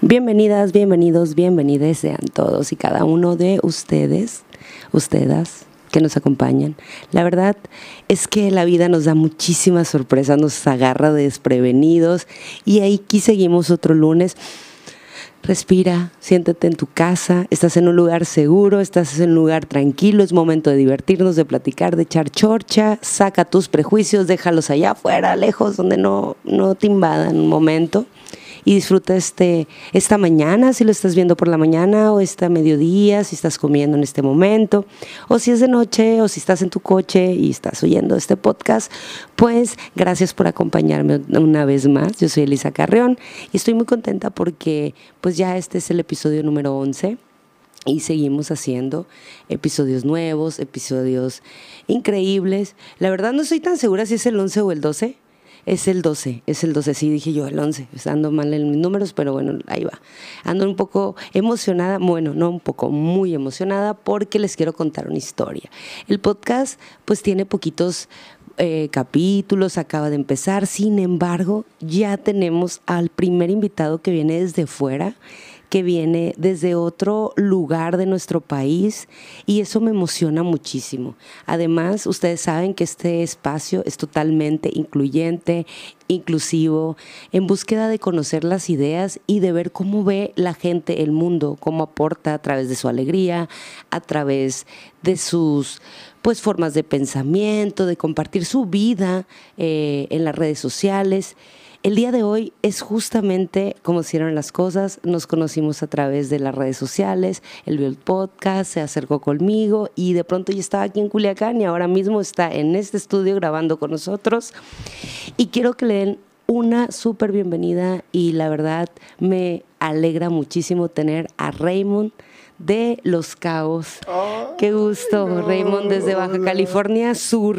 Bienvenidas, bienvenidos, bienvenidas sean todos y cada uno de ustedes, ustedes que nos acompañan. La verdad es que la vida nos da muchísimas sorpresas, nos agarra desprevenidos y aquí seguimos otro lunes Respira, siéntate en tu casa, estás en un lugar seguro, estás en un lugar tranquilo, es momento de divertirnos, de platicar, de echar chorcha, saca tus prejuicios, déjalos allá afuera, lejos, donde no, no te invadan un momento y disfruta este, esta mañana, si lo estás viendo por la mañana o esta mediodía, si estás comiendo en este momento, o si es de noche o si estás en tu coche y estás oyendo este podcast, pues gracias por acompañarme una vez más. Yo soy Elisa Carreón y estoy muy contenta porque pues ya este es el episodio número 11 y seguimos haciendo episodios nuevos, episodios increíbles. La verdad no estoy tan segura si es el 11 o el 12. Es el 12, es el 12, sí, dije yo, el 11. Pues ando mal en mis números, pero bueno, ahí va. Ando un poco emocionada, bueno, no un poco, muy emocionada porque les quiero contar una historia. El podcast pues tiene poquitos eh, capítulos, acaba de empezar, sin embargo, ya tenemos al primer invitado que viene desde fuera que viene desde otro lugar de nuestro país y eso me emociona muchísimo. Además, ustedes saben que este espacio es totalmente incluyente, inclusivo, en búsqueda de conocer las ideas y de ver cómo ve la gente el mundo, cómo aporta a través de su alegría, a través de sus pues formas de pensamiento, de compartir su vida eh, en las redes sociales el día de hoy es justamente como hicieron las cosas. Nos conocimos a través de las redes sociales, él vio el podcast, se acercó conmigo y de pronto ya estaba aquí en Culiacán y ahora mismo está en este estudio grabando con nosotros. Y quiero que le den una súper bienvenida y la verdad me alegra muchísimo tener a Raymond de Los Cabos. Qué gusto, Raymond, desde Baja California Sur,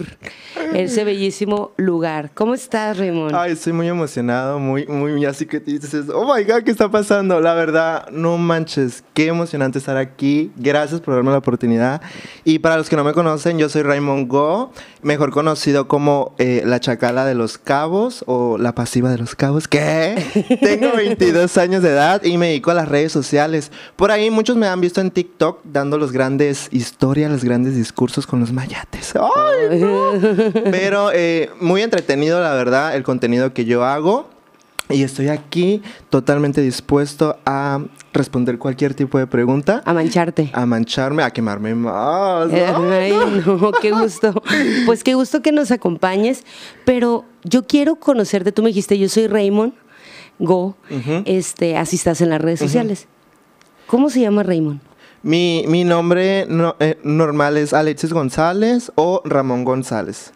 ese bellísimo lugar. ¿Cómo estás, Raymond? Ay, estoy muy emocionado, muy, muy, así que te dices, oh my God, ¿qué está pasando? La verdad, no manches, qué emocionante estar aquí. Gracias por darme la oportunidad. Y para los que no me conocen, yo soy Raymond Go, mejor conocido como eh, la Chacala de Los Cabos o la Pasiva de Los Cabos. ¿Qué? Tengo 22 años de edad y me dedico a las redes sociales. Por ahí muchos me han visto visto en TikTok dando los grandes historias, los grandes discursos con los mayates. Pero eh, muy entretenido, la verdad, el contenido que yo hago. Y estoy aquí totalmente dispuesto a responder cualquier tipo de pregunta. A mancharte. A mancharme, a quemarme más. Ay, no, qué gusto. Pues qué gusto que nos acompañes. Pero yo quiero conocerte. Tú me dijiste, yo soy Raymond Go. este, así estás en las redes sociales. ¿Cómo se llama Raymond? Mi, nombre eh, normal es Alexis González o Ramón González.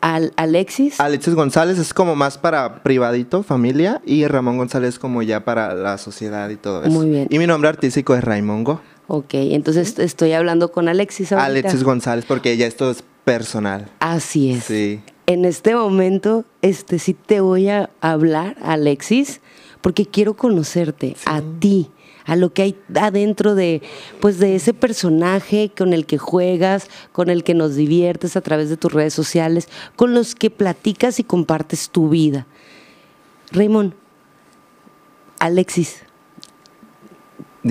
Alexis. Alexis González es como más para privadito, familia, y Ramón González como ya para la sociedad y todo eso. Muy bien. Y mi nombre artístico es Raymond Ok, entonces estoy hablando con Alexis ahorita. Alexis González, porque ya esto es personal. Así es. Sí. En este momento, este sí te voy a hablar, Alexis, porque quiero conocerte a ti a lo que hay adentro de, pues de ese personaje con el que juegas, con el que nos diviertes a través de tus redes sociales, con los que platicas y compartes tu vida. Raymond, Alexis,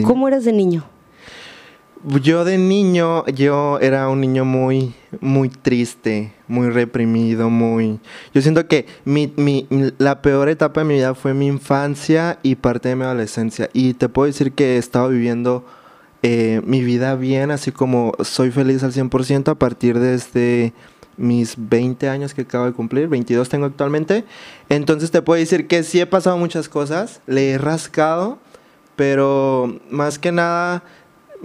¿cómo eras de niño? Yo de niño, yo era un niño muy, muy triste, muy reprimido, muy... Yo siento que la peor etapa de mi vida fue mi infancia y parte de mi adolescencia. Y te puedo decir que he estado viviendo eh, mi vida bien, así como soy feliz al 100% a partir de este, mis 20 años que acabo de cumplir, 22 tengo actualmente. Entonces te puedo decir que sí he pasado muchas cosas, le he rascado, pero más que nada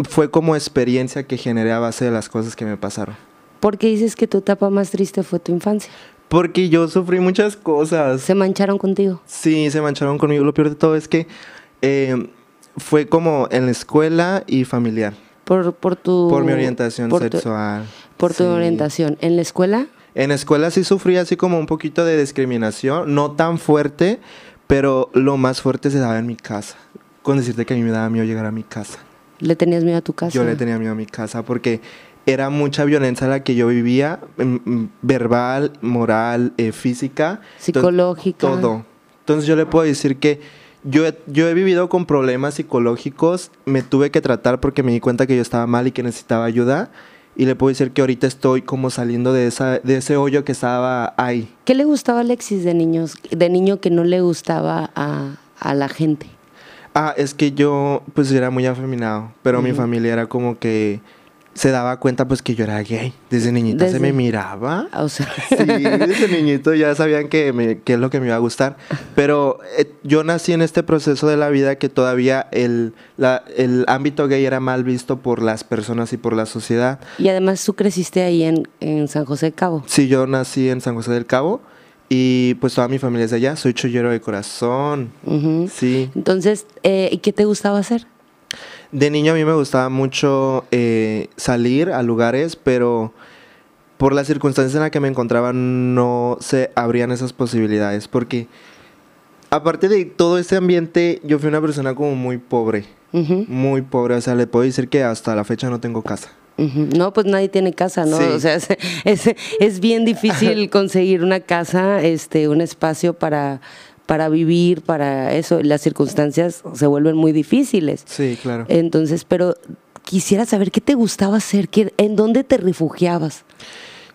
fue como experiencia que generé a base de las cosas que me pasaron. ¿Por qué dices que tu etapa más triste fue tu infancia? Porque yo sufrí muchas cosas. ¿Se mancharon contigo? Sí, se mancharon conmigo. Lo peor de todo es que eh, fue como en la escuela y familiar. Por, tu... Por mi orientación sexual. por tu orientación. ¿En la escuela? En la escuela sí sufrí así como un poquito de discriminación, no tan fuerte, pero lo más fuerte se daba en mi casa. Con decirte que a mí me daba miedo llegar a mi casa. ¿Le tenías miedo a tu casa? Yo le tenía miedo a mi casa porque era mucha violencia la que yo vivía, mm, mm, verbal, moral, eh, física. Psicológica. todo. Entonces yo le puedo decir que yo he, yo he vivido con problemas psicológicos, me tuve que tratar porque me di cuenta que yo estaba mal y que necesitaba ayuda y le puedo decir que ahorita estoy como saliendo de, esa, de ese hoyo que estaba ahí. ¿Qué le gustaba a Alexis de niños, de niño que no le gustaba a, a la gente? Ah, es que yo pues era muy afeminado, pero mi familia era como que se daba cuenta pues que yo era gay. Desde niñito se me miraba. O sea. Sí, desde niñito ya sabían que, me, es lo que me iba a gustar. Pero eh, yo nací en este proceso de la vida que todavía el, el ámbito gay era mal visto por las personas y por la sociedad. Y además tú creciste ahí en, en San José del Cabo. Sí, yo nací en San José del Cabo. Y pues toda mi familia es de allá, soy chollero de corazón. Sí. Entonces, eh, ¿qué te gustaba hacer? De niño a mí me gustaba mucho eh, salir a lugares, pero por las circunstancias en las que me encontraba no se abrían esas posibilidades, porque aparte de todo ese ambiente, yo fui una persona como muy pobre, muy pobre, o sea, le puedo decir que hasta la fecha no tengo casa. No, pues nadie tiene casa, ¿no? O sea, es, es, bien difícil conseguir una casa, este, un espacio para, para vivir, para eso. Las circunstancias se vuelven muy difíciles. Sí, claro. Entonces, pero quisiera saber qué te gustaba hacer, qué, en dónde te refugiabas.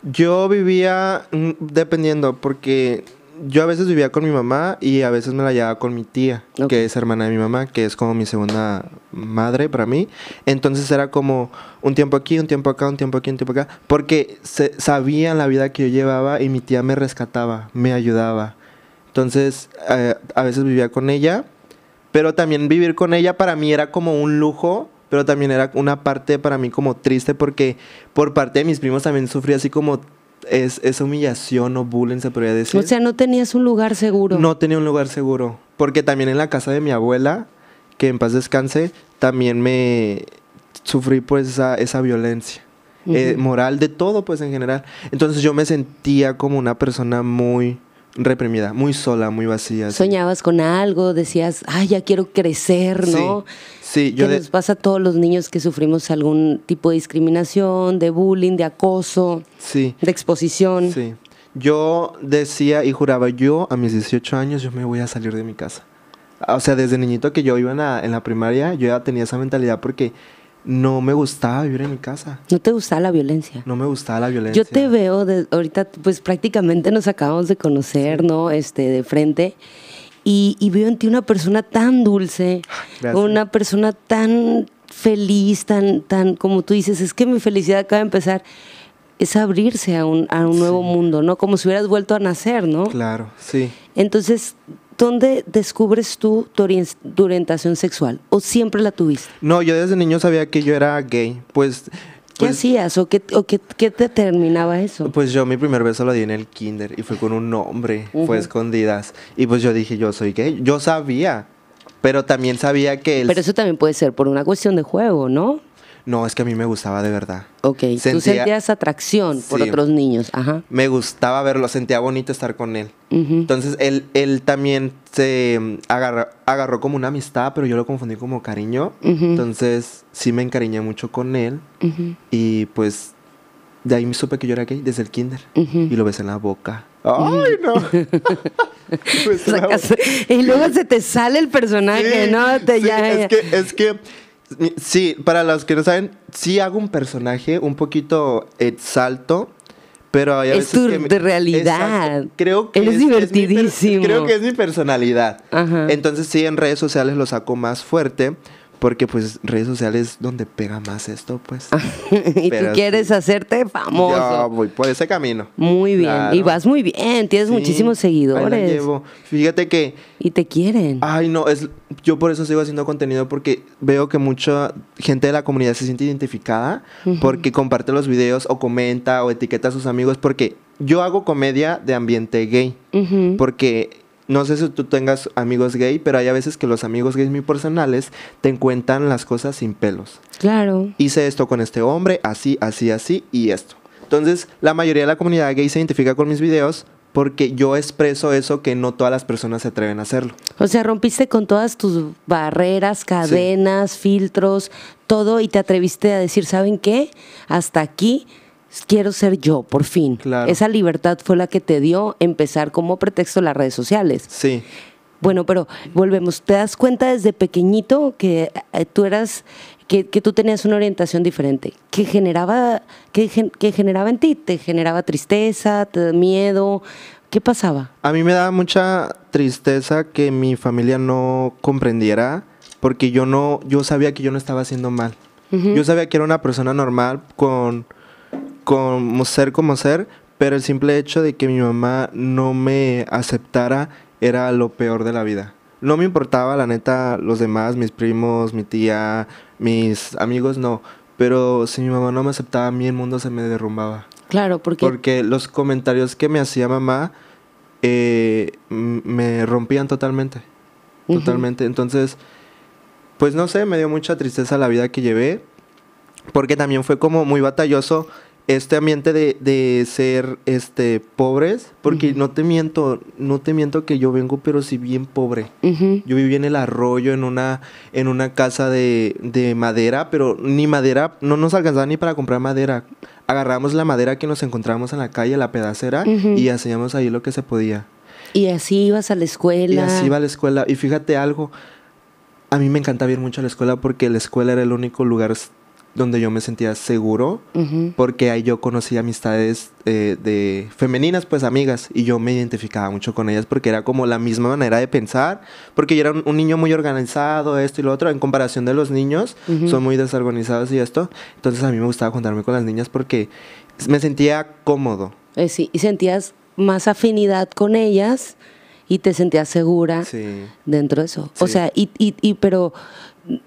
Yo vivía mm, dependiendo, porque yo a veces vivía con mi mamá y a veces me la llevaba con mi tía, que es hermana de mi mamá, que es como mi segunda madre para mí. Entonces era como un tiempo aquí, un tiempo acá, un tiempo aquí, un tiempo acá, porque se, sabían la vida que yo llevaba y mi tía me rescataba, me ayudaba. Entonces eh, a veces vivía con ella, pero también vivir con ella para mí era como un lujo pero también era una parte para mí como triste porque por parte de mis primos también sufrí así como es, es humillación o bullying, se podría decir. O sea, no tenías un lugar seguro. No tenía un lugar seguro. Porque también en la casa de mi abuela, que en paz descanse, también me sufrí pues esa, esa violencia. Eh, moral de todo, pues en general. Entonces yo me sentía como una persona muy reprimida, muy sola, muy vacía. Soñabas con algo, decías, ay, ya quiero crecer, ¿no? Sí, sí yo. Que nos pasa a todos los niños que sufrimos algún tipo de discriminación, de bullying, de acoso, sí. de exposición. Sí. Yo decía y juraba, yo a mis 18 años yo me voy a salir de mi casa. O sea, desde niñito que yo iba en la primaria, yo ya tenía esa mentalidad porque no me gustaba vivir en mi casa. ¿No te gustaba la violencia? No me gustaba la violencia. Yo te veo, de, ahorita pues prácticamente nos acabamos de conocer, ¿no? Este, de frente. Y, y, veo en ti una persona tan dulce, una persona tan feliz, tan, tan, como tú dices, es que mi felicidad acaba de empezar. Es abrirse a un, nuevo mundo, ¿no? Como si hubieras vuelto a nacer, ¿no? Claro, sí. Entonces, ¿dónde descubres tú tu, orientación sexual? ¿O siempre la tuviste? No, yo desde niño sabía que yo era gay. Pues. ¿Qué pues hacías o qué, o qué, determinaba eso? Pues yo mi primer beso lo di en el kinder y fue con un hombre, fue escondidas. Y pues yo dije, yo soy gay. Yo sabía, pero también sabía que... Pero eso también puede ser por una cuestión de juego, ¿no? No, es que a mí me gustaba de verdad. Ok, tú sentías atracción por otros niños, ajá. Me gustaba verlo, sentía bonito estar con él. Entonces él, él también se mm, agarró, como una amistad, pero yo lo confundí como cariño. Entonces sí me encariñé mucho con él y pues de ahí me supe que yo era gay desde el kinder y lo besé en la boca. Mm. ¡Ay, no! y luego se te sale el personaje, ¿no? que, es que Sí, para los que no saben, sí hago un personaje un poquito exalto, eh, pero hay a veces es que de realidad. creo que es, divertidísimo. creo que es mi personalidad. Ajá. Entonces sí, en redes sociales lo saco más fuerte, porque pues redes sociales es donde pega más esto, pues. y tú quieres hacerte famoso. Yo voy por ese camino. Muy bien. Y vas muy bien, tienes muchísimos seguidores. Ahí llevo. Fíjate que. Y te quieren. Ay, no, es. Yo por eso sigo haciendo contenido porque veo que mucha gente de la comunidad se siente identificada porque comparte los videos o comenta o etiqueta a sus amigos porque yo hago comedia de ambiente gay. Porque no sé si tú tengas amigos gay, pero hay a veces que los amigos gays muy personales te cuentan las cosas sin pelos. Claro. Hice esto con este hombre, así, así, así y esto. Entonces, la mayoría de la comunidad gay se identifica con mis videos porque yo expreso eso que no todas las personas se atreven a hacerlo. O sea, rompiste con todas tus barreras, cadenas, filtros, todo y te atreviste a decir, ¿saben qué? Hasta aquí quiero ser yo, por fin. Esa libertad fue la que te dio empezar como pretexto las redes sociales. Sí. Bueno, pero volvemos. ¿Te das cuenta desde pequeñito que eh, tú eras, que, tú tenías una orientación diferente? que generaba, que, generaba en ti? ¿Te generaba tristeza, miedo? ¿Qué pasaba? A mí me daba mucha tristeza que mi familia no comprendiera porque yo no, yo sabía que yo no estaba haciendo mal. Yo sabía que era una persona normal con como ser como ser, pero el simple hecho de que mi mamá no me aceptara era lo peor de la vida. No me importaba, la neta, los demás, mis primos, mi tía, mis amigos, no. Pero si mi mamá no me aceptaba, a mí el mundo se me derrumbaba. Claro, porque... Porque los comentarios que me hacía mamá eh, me rompían totalmente. Totalmente. Entonces, pues no sé, me dio mucha tristeza la vida que llevé. Porque también fue como muy batalloso este ambiente de, ser este pobres, porque no te miento, no te miento que yo vengo, pero sí bien pobre. Yo viví en el arroyo, en una, en una casa de, madera, pero ni madera, no nos alcanzaba ni para comprar madera. Agarramos la madera que nos encontramos en la calle, la pedacera, y hacíamos ahí lo que se podía. Y así ibas a la escuela. Y así iba a la escuela. Y fíjate algo, a mí me encantaba ir mucho a la escuela porque la escuela era el único lugar donde yo me sentía seguro, porque ahí yo conocí amistades eh, de femeninas, pues amigas, y yo me identificaba mucho con ellas porque era como la misma manera de pensar, porque yo era un, niño muy organizado, esto y lo otro, en comparación de los niños, son muy desorganizados y esto, entonces a mí me gustaba juntarme con las niñas porque me sentía cómodo. Eh, sí, y sentías más afinidad con ellas y te sentías segura dentro de eso. O sea, y, y pero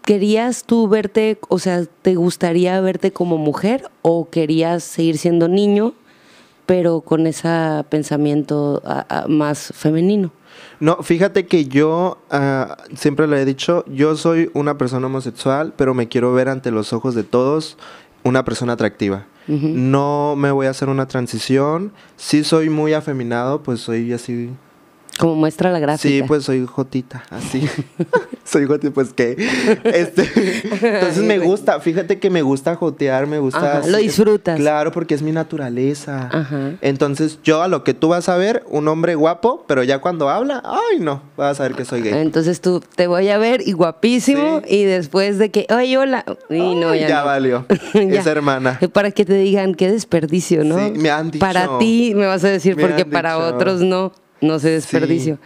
¿Querías tú verte, o sea, te gustaría verte como mujer o querías seguir siendo niño, pero con ese pensamiento más femenino? No, fíjate que yo, ah, siempre lo he dicho, yo soy una persona homosexual, pero me quiero ver ante los ojos de todos una persona atractiva. No me voy a hacer una transición. si soy muy afeminado, pues soy así como muestra la gráfica. Sí, pues soy Jotita, así. soy Jotita, pues qué. Este, entonces me gusta, fíjate que me gusta jotear, me gusta. lo disfrutas. Claro, porque es mi naturaleza. Ajá. Entonces yo a lo que tú vas a ver, un hombre guapo, pero ya cuando habla, ay no, vas a ver que soy gay. Entonces tú te voy a ver y guapísimo, y después de que, ay, hola. Y no, ya. valió. es hermana. Para que te digan qué desperdicio, ¿no? Sí, me han Para ti me vas a decir, porque para otros no. No sé, desperdicio.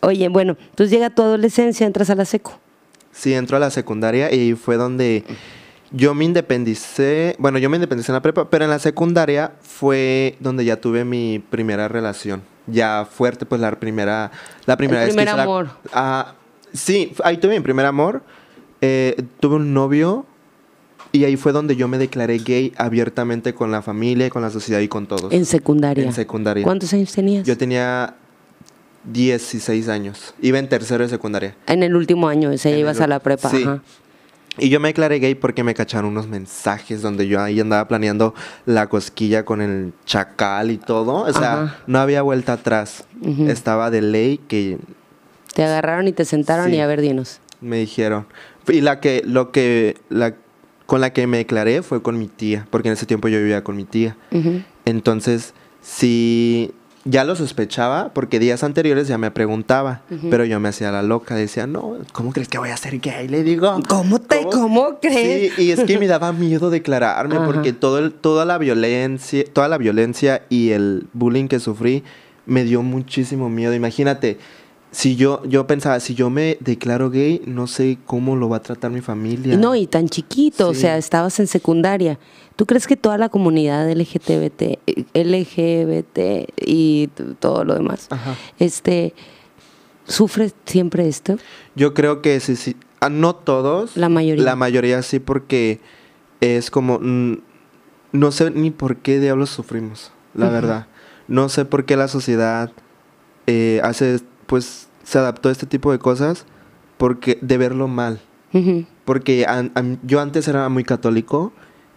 Oye, bueno, entonces llega tu adolescencia, entras a la seco. Sí, entro a la secundaria y fue donde yo me independicé. Bueno, yo me independicé en la prepa, pero en la secundaria fue donde ya tuve mi primera relación. Ya fuerte, pues la primera, la primera primer amor. Ah, sí, ahí tuve mi primer amor. Eh, tuve un novio y ahí fue donde yo me declaré gay abiertamente con la familia, con la sociedad y con todos. En secundaria. En secundaria. ¿Cuántos años tenías? Yo tenía 16 años. Iba en tercero de secundaria. En el último año, se ibas a la prepa. Sí. Y yo me declaré gay porque me cacharon unos mensajes donde yo ahí andaba planeando la cosquilla con el chacal y todo. O sea, no había vuelta atrás. Estaba de ley que... Te agarraron y te sentaron y a ver, dinos. Me dijeron. Y la que, lo que, la, con la que me declaré fue con mi tía, porque en ese tiempo yo vivía con mi tía. Entonces, sí, ya lo sospechaba porque días anteriores ya me preguntaba, pero yo me hacía la loca, decía, no, ¿cómo crees que voy a ser gay? Le digo, ¿cómo te, cómo, crees? y es que me daba miedo declararme porque todo toda la violencia, toda la violencia y el bullying que sufrí me dio muchísimo miedo. Imagínate, si yo, yo pensaba, si yo me declaro gay, no sé cómo lo va a tratar mi familia. No, y tan chiquito, o sea, estabas en secundaria. ¿Tú crees que toda la comunidad LGBT, LGBT y todo lo demás, este, sufre siempre esto? Yo creo que sí, sí. Ah, no todos. La mayoría. La mayoría sí, porque es como, no sé ni por qué diablos sufrimos, la verdad. No sé por qué la sociedad eh, hace, pues, se adaptó a este tipo de cosas porque de verlo mal. Porque yo antes era muy católico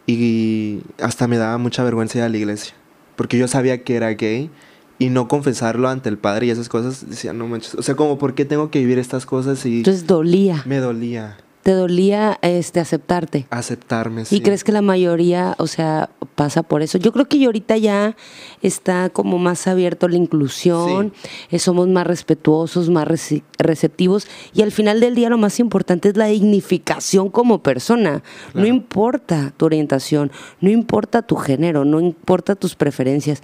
y hasta me daba mucha vergüenza ir a la iglesia, porque yo sabía que era gay y no confesarlo ante el padre y esas cosas, decía, no manches, o sea, como, ¿por qué tengo que vivir estas cosas? Y Entonces dolía. Me dolía te dolía este, aceptarte. Aceptarme, sí. Y crees que la mayoría, o sea, pasa por eso. Yo creo que ahorita ya está como más abierto la inclusión, somos más respetuosos, más receptivos y al final del día lo más importante es la dignificación como persona. No importa tu orientación, no importa tu género, no importa tus preferencias.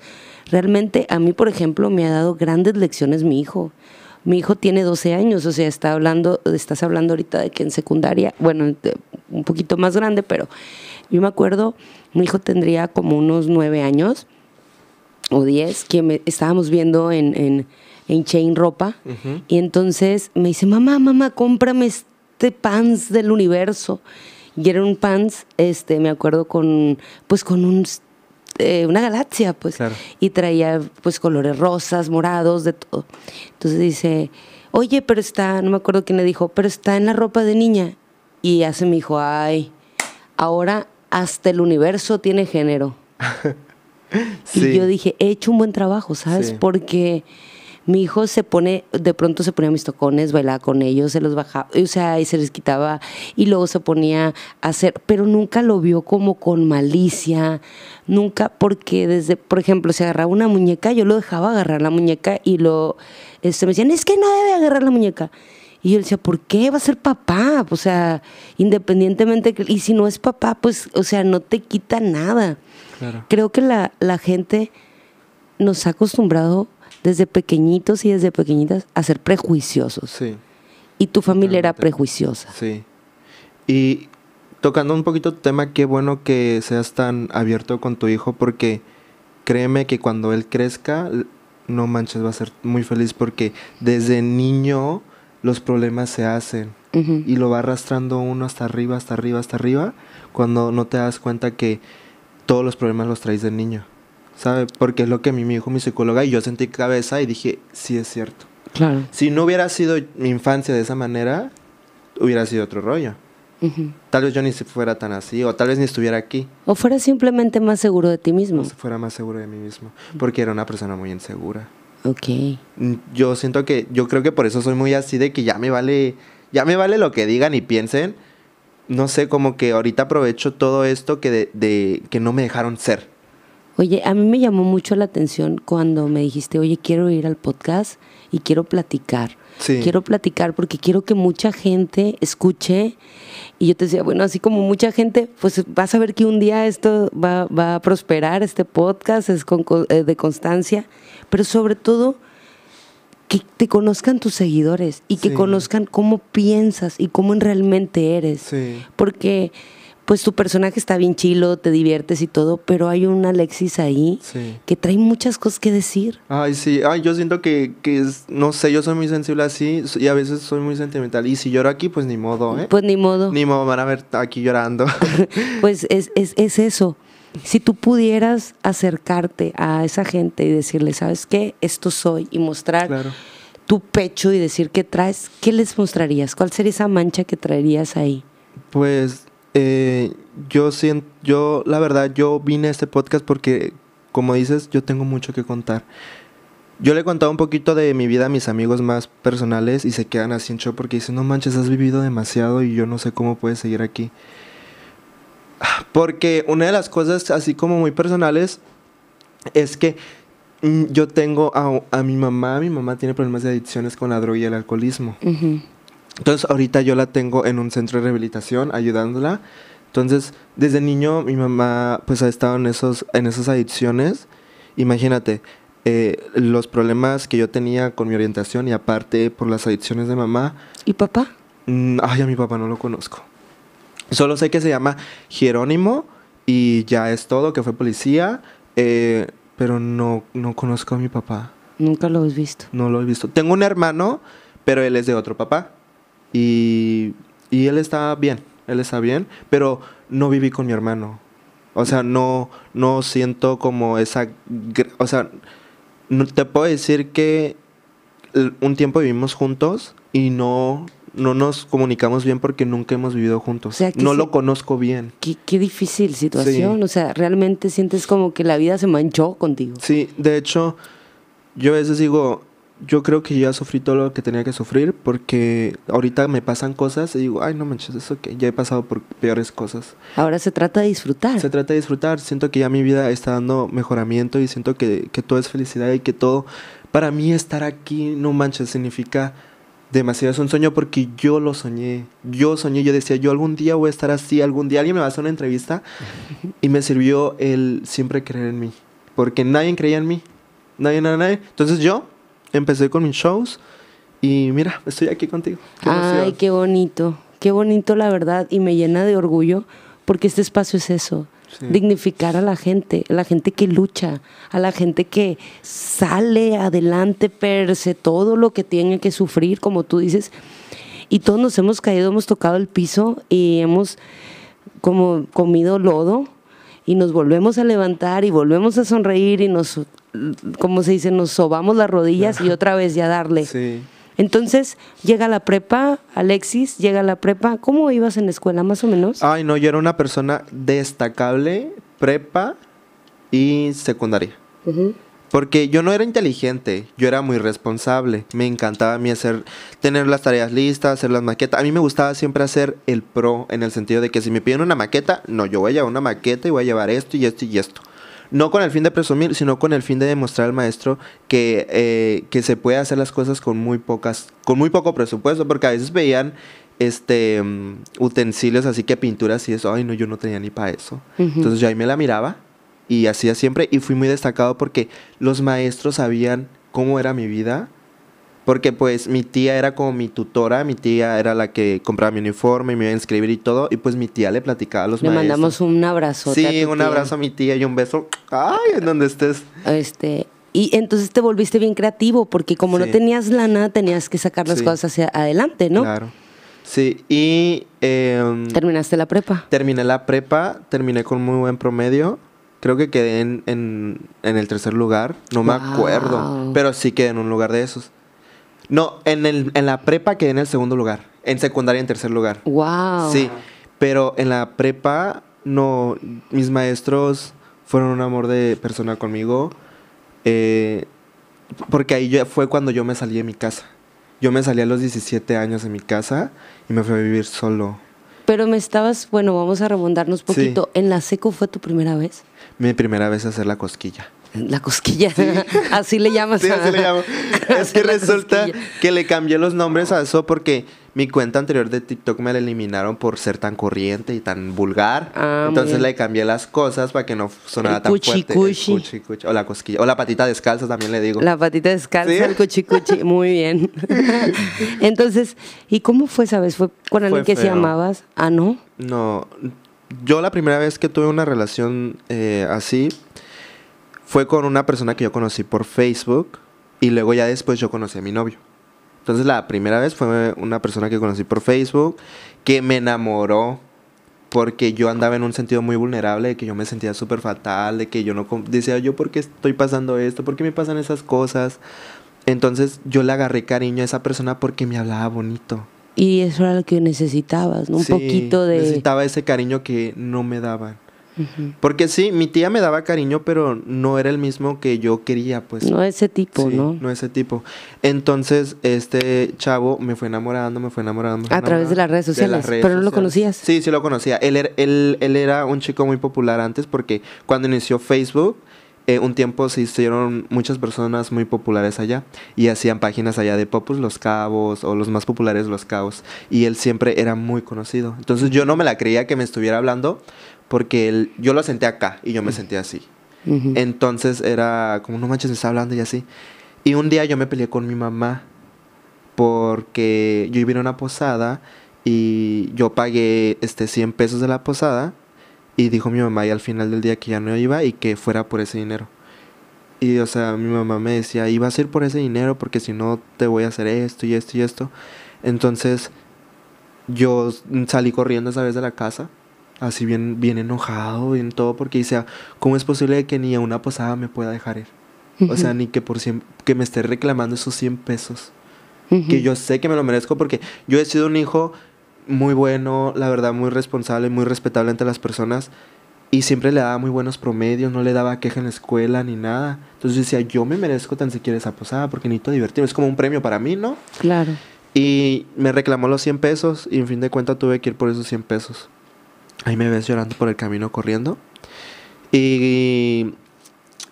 Realmente a mí, por ejemplo, me ha dado grandes lecciones mi hijo. Mi hijo tiene 12 años, o sea, está hablando, estás hablando ahorita de que en secundaria, bueno, un poquito más grande, pero yo me acuerdo, mi hijo tendría como unos 9 años o 10, que estábamos viendo en, en, Chain Ropa, y entonces me dice, mamá, mamá, cómprame este pants del universo. Y era un pants, este, me acuerdo con, pues con un eh, una galaxia, pues. Y traía, pues, colores rosas, morados, de todo. Entonces dice, oye, pero está, no me acuerdo quién le dijo, pero está en la ropa de niña. Y hace me dijo, ay, ahora hasta el universo tiene género. Y yo dije, he hecho un buen trabajo, ¿sabes? Porque mi hijo se pone, de pronto se ponía mis tocones, bailaba con ellos, se los bajaba, o sea, y se les quitaba y luego se ponía a hacer, pero nunca lo vio como con malicia, nunca, porque desde, por ejemplo, se agarraba una muñeca, yo lo dejaba agarrar la muñeca y lo, este, me decían, es que no debe agarrar la muñeca. Y yo decía, ¿por qué va a ser papá? O sea, independientemente, y si no es papá, pues, o sea, no te quita nada. Creo que la, la gente nos ha acostumbrado desde pequeñitos y desde pequeñitas a ser prejuiciosos. Sí. Y tu familia era prejuiciosa. Sí. Y tocando un poquito tu tema, qué bueno que seas tan abierto con tu hijo porque créeme que cuando él crezca, no manches, va a ser muy feliz porque desde niño los problemas se hacen y lo va arrastrando uno hasta arriba, hasta arriba, hasta arriba, cuando no te das cuenta que todos los problemas los traes del niño. ¿sabe? Porque es lo que mi hijo me mi psicóloga y yo sentí cabeza y dije, sí es cierto. Claro. Si no hubiera sido mi infancia de esa manera, hubiera sido otro rollo. Tal vez yo ni si fuera tan así, o tal vez ni estuviera aquí. O fuera simplemente más seguro de ti mismo. O fuera más seguro de mí mismo, porque era una persona muy insegura. Ok. Mm, yo siento que, yo creo que por eso soy muy así de que ya me vale, ya me vale lo que digan y piensen. No sé, como que ahorita aprovecho todo esto que de que no me dejaron ser. Oye, a mí me llamó mucho la atención cuando me dijiste, oye, quiero ir al podcast y quiero platicar. Sí. Quiero platicar porque quiero que mucha gente escuche. Y yo te decía, bueno, así como mucha gente, pues vas a ver que un día esto va, a prosperar, este podcast es con, eh, de constancia, pero sobre todo que te conozcan tus seguidores y que conozcan cómo piensas y cómo realmente eres. Sí. Porque pues tu personaje está bien chilo, te diviertes y todo, pero hay un Alexis ahí que trae muchas cosas que decir. Ay, sí, ay, yo siento que, no sé, yo soy muy sensible así y a veces soy muy sentimental. Y si lloro aquí, pues ni modo, ¿eh? Pues ni modo. Ni modo, van a ver aquí llorando. pues es, eso. Si tú pudieras acercarte a esa gente y decirle, ¿sabes qué? Esto soy y mostrar. tu pecho y decir qué traes, ¿qué les mostrarías? ¿Cuál sería esa mancha que traerías ahí? Pues eh, yo siento, yo la verdad, yo vine a este podcast porque, como dices, yo tengo mucho que contar. Yo le he contado un poquito de mi vida a mis amigos más personales y se quedan así en shock porque dicen, no manches, has vivido demasiado y yo no sé cómo puedes seguir aquí. Porque una de las cosas así como muy personales es que mm, yo tengo a, mi mamá, mi mamá tiene problemas de adicciones con la droga y el alcoholismo. Entonces ahorita yo la tengo en un centro de rehabilitación ayudándola. Entonces, desde niño mi mamá pues ha estado en, esos, en esas adicciones. Imagínate, eh, los problemas que yo tenía con mi orientación y aparte por las adicciones de mamá. ¿Y papá? Mm, ay, a mi papá no lo conozco. Solo sé que se llama Jerónimo y ya es todo, que fue policía, eh, pero no, no conozco a mi papá. Nunca lo has visto. No lo he visto. Tengo un hermano, pero él es de otro papá. Y, él está bien, él está bien, pero no viví con mi hermano. O sea, no, no siento como esa... O sea, no te puedo decir que un tiempo vivimos juntos y no, no nos comunicamos bien porque nunca hemos vivido juntos. no lo conozco bien. Qué, difícil situación. O sea, realmente sientes como que la vida se manchó contigo. Sí, de hecho, yo a veces digo, yo creo que ya sufrí todo lo que tenía que sufrir porque ahorita me pasan cosas y digo, ay, no manches, eso que ya he pasado por peores cosas. Ahora se trata de disfrutar. Se trata de disfrutar. Siento que ya mi vida está dando mejoramiento y siento que, que todo es felicidad y que todo, para mí estar aquí, no manches, significa demasiado. Es un sueño porque yo lo soñé. Yo soñé, yo decía, yo algún día voy a estar así, algún día alguien me va a hacer una entrevista y me sirvió el siempre creer en mí. Porque nadie creía en mí. Nadie, nadie, nadie. Entonces yo empecé con mis shows y mira, estoy aquí contigo. Ay, qué bonito, qué bonito la verdad y me llena de orgullo porque este espacio es eso. Dignificar a la gente, a la gente que lucha, a la gente que sale adelante, perse todo lo que tiene que sufrir, como tú dices. Y todos nos hemos caído, hemos tocado el piso y hemos como comido lodo y nos volvemos a levantar y volvemos a sonreír y nos como se dice, nos sobamos las rodillas y otra vez ya darle. Entonces, llega la prepa, Alexis, llega la prepa. ¿Cómo ibas en la escuela, más o menos? Ay, no, yo era una persona destacable, prepa y secundaria. Porque yo no era inteligente, yo era muy responsable. Me encantaba a mí hacer, tener las tareas listas, hacer las maquetas. A mí me gustaba siempre hacer el pro, en el sentido de que si me piden una maqueta, no, yo voy a llevar una maqueta y voy a llevar esto y esto y esto no con el fin de presumir, sino con el fin de demostrar al maestro que, eh, que se puede hacer las cosas con muy pocas, con muy poco presupuesto, porque a veces veían este mm, utensilios así que pinturas y eso, ay no, yo no tenía ni para eso. Entonces yo ahí me la miraba y hacía siempre y fui muy destacado porque los maestros sabían cómo era mi vida porque pues mi tía era como mi tutora, mi tía era la que compraba mi uniforme, Y me iba a inscribir y todo, y pues mi tía le platicaba a los le Le mandamos un abrazo. Sí, un abrazo a mi tía y un beso. Ay, en donde estés. Este, y entonces te volviste bien creativo, porque como no tenías lana, tenías que sacar las cosas hacia adelante, ¿no? Claro. Sí, y... Em, ¿Terminaste la prepa? Terminé la prepa, terminé con muy buen promedio. Creo que quedé en, el tercer lugar, no me acuerdo, pero sí quedé en un lugar de esos. No, en, el, en la prepa quedé en el segundo lugar. En secundaria en tercer lugar. Wow. Sí, pero en la prepa, no, mis maestros fueron un amor de persona conmigo. Eh, porque ahí fue cuando yo me salí de mi casa. Yo me salí a los 17 años de mi casa y me fui a vivir solo. Pero me estabas, bueno, vamos a un poquito. ¿En la seco fue tu primera vez? Mi primera vez hacer la cosquilla. La cosquilla, así le llamas. Sí, así le llamo. es que resulta que le cambié los nombres a eso porque mi cuenta anterior de TikTok me la eliminaron por ser tan corriente y tan vulgar. Ah, Entonces le cambié las cosas para que no sonara tan fuerte. El O la cosquilla. O la patita descalza también le digo. La patita descalza, el cuchicuchi. Muy bien. Entonces, ¿y cómo fue, sabes? ¿Fue con alguien que se llamabas? Ah, no. No. Yo la primera vez que tuve una relación eh, así fue con una persona que yo conocí por Facebook y luego ya después yo conocí a mi novio. Entonces la primera vez fue una persona que conocí por Facebook que me enamoró porque yo andaba en un sentido muy vulnerable, de que yo me sentía súper fatal, de que yo no decía yo por qué estoy pasando esto, por qué me pasan esas cosas. Entonces yo le agarré cariño a esa persona porque me hablaba bonito. Y eso era lo que necesitabas, Un poquito de... Necesitaba ese cariño que no me daban. Porque sí, mi tía me daba cariño, pero no era el mismo que yo quería, pues. No ese tipo, ¿no? No ese tipo. Entonces, este chavo me fue enamorando, me fue enamorando. a través de las redes sociales. pero no lo conocías. Sí, sí lo conocía. Er, él, él, era un chico muy popular antes porque cuando inició Facebook, eh, un tiempo se hicieron muchas personas muy populares allá y hacían páginas allá de Popus Los Cabos o los más populares Los Cabos y él siempre era muy conocido. Entonces yo no me la creía que me estuviera hablando porque yo lo senté acá y yo me sentía así. Entonces era como, no manches, me está hablando y así. Y un día yo me peleé con mi mamá porque yo iba a una posada y yo pagué este 100 pesos de la posada y dijo mi mamá y al final del día que ya no iba y que fuera por ese dinero. Y o sea, mi mamá me decía, ibas a ir por ese dinero porque si no te voy a hacer esto y esto y esto. Entonces yo salí corriendo esa vez de la casa, así bien, bien enojado, en todo, porque decía, ¿cómo es posible que ni a una posada me pueda dejar ir? O sea, ni que, por que me esté reclamando esos 100 pesos. Que yo sé que me lo merezco porque yo he sido un hijo muy bueno, la verdad, muy responsable, muy respetable ante las personas. Y siempre le daba muy buenos promedios, no le daba queja en la escuela ni nada. Entonces decía, yo me merezco tan siquiera esa posada porque necesito divertirme. Es como un premio para mí, ¿no? Claro. Y me reclamó los 100 pesos y en fin de cuentas tuve que ir por esos 100 pesos. Ahí me ves llorando por el camino corriendo. Y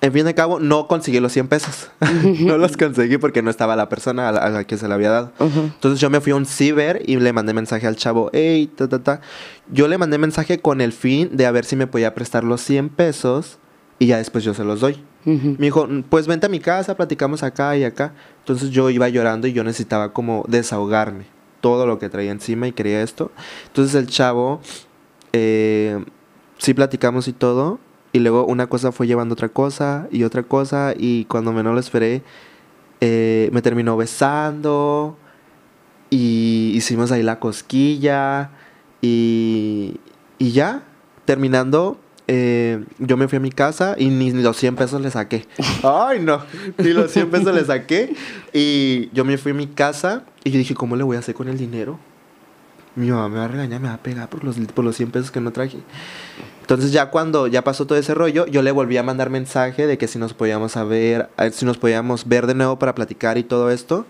en fin de cabo, no conseguí los 100 pesos. no los conseguí porque no estaba la persona a la, que se le había dado. Entonces yo me fui a un ciber y le mandé mensaje al chavo, hey, ta, ta, ta. Yo le mandé mensaje con el fin de a ver si me podía prestar los 100 pesos y ya después yo se los doy. Me dijo, pues vente a mi casa, platicamos acá y acá. Entonces yo iba llorando y yo necesitaba como desahogarme todo lo que traía encima y quería esto. Entonces el chavo, eh, sí platicamos y todo y luego una cosa fue llevando otra cosa y otra cosa. Y cuando menos lo esperé, eh, me terminó besando. Y hicimos ahí la cosquilla. Y, y ya, terminando, eh, yo me fui a mi casa y ni, los 100 pesos le saqué. Ay, no, ni los 100 pesos le saqué. Y yo me fui a mi casa y dije, ¿cómo le voy a hacer con el dinero? Mi mamá me va a regañar, me va a pegar por los, por los 100 pesos que no traje. Entonces ya cuando ya pasó todo ese rollo, yo le volví a mandar mensaje de que si nos podíamos ver, si nos podíamos ver de nuevo para platicar y todo esto.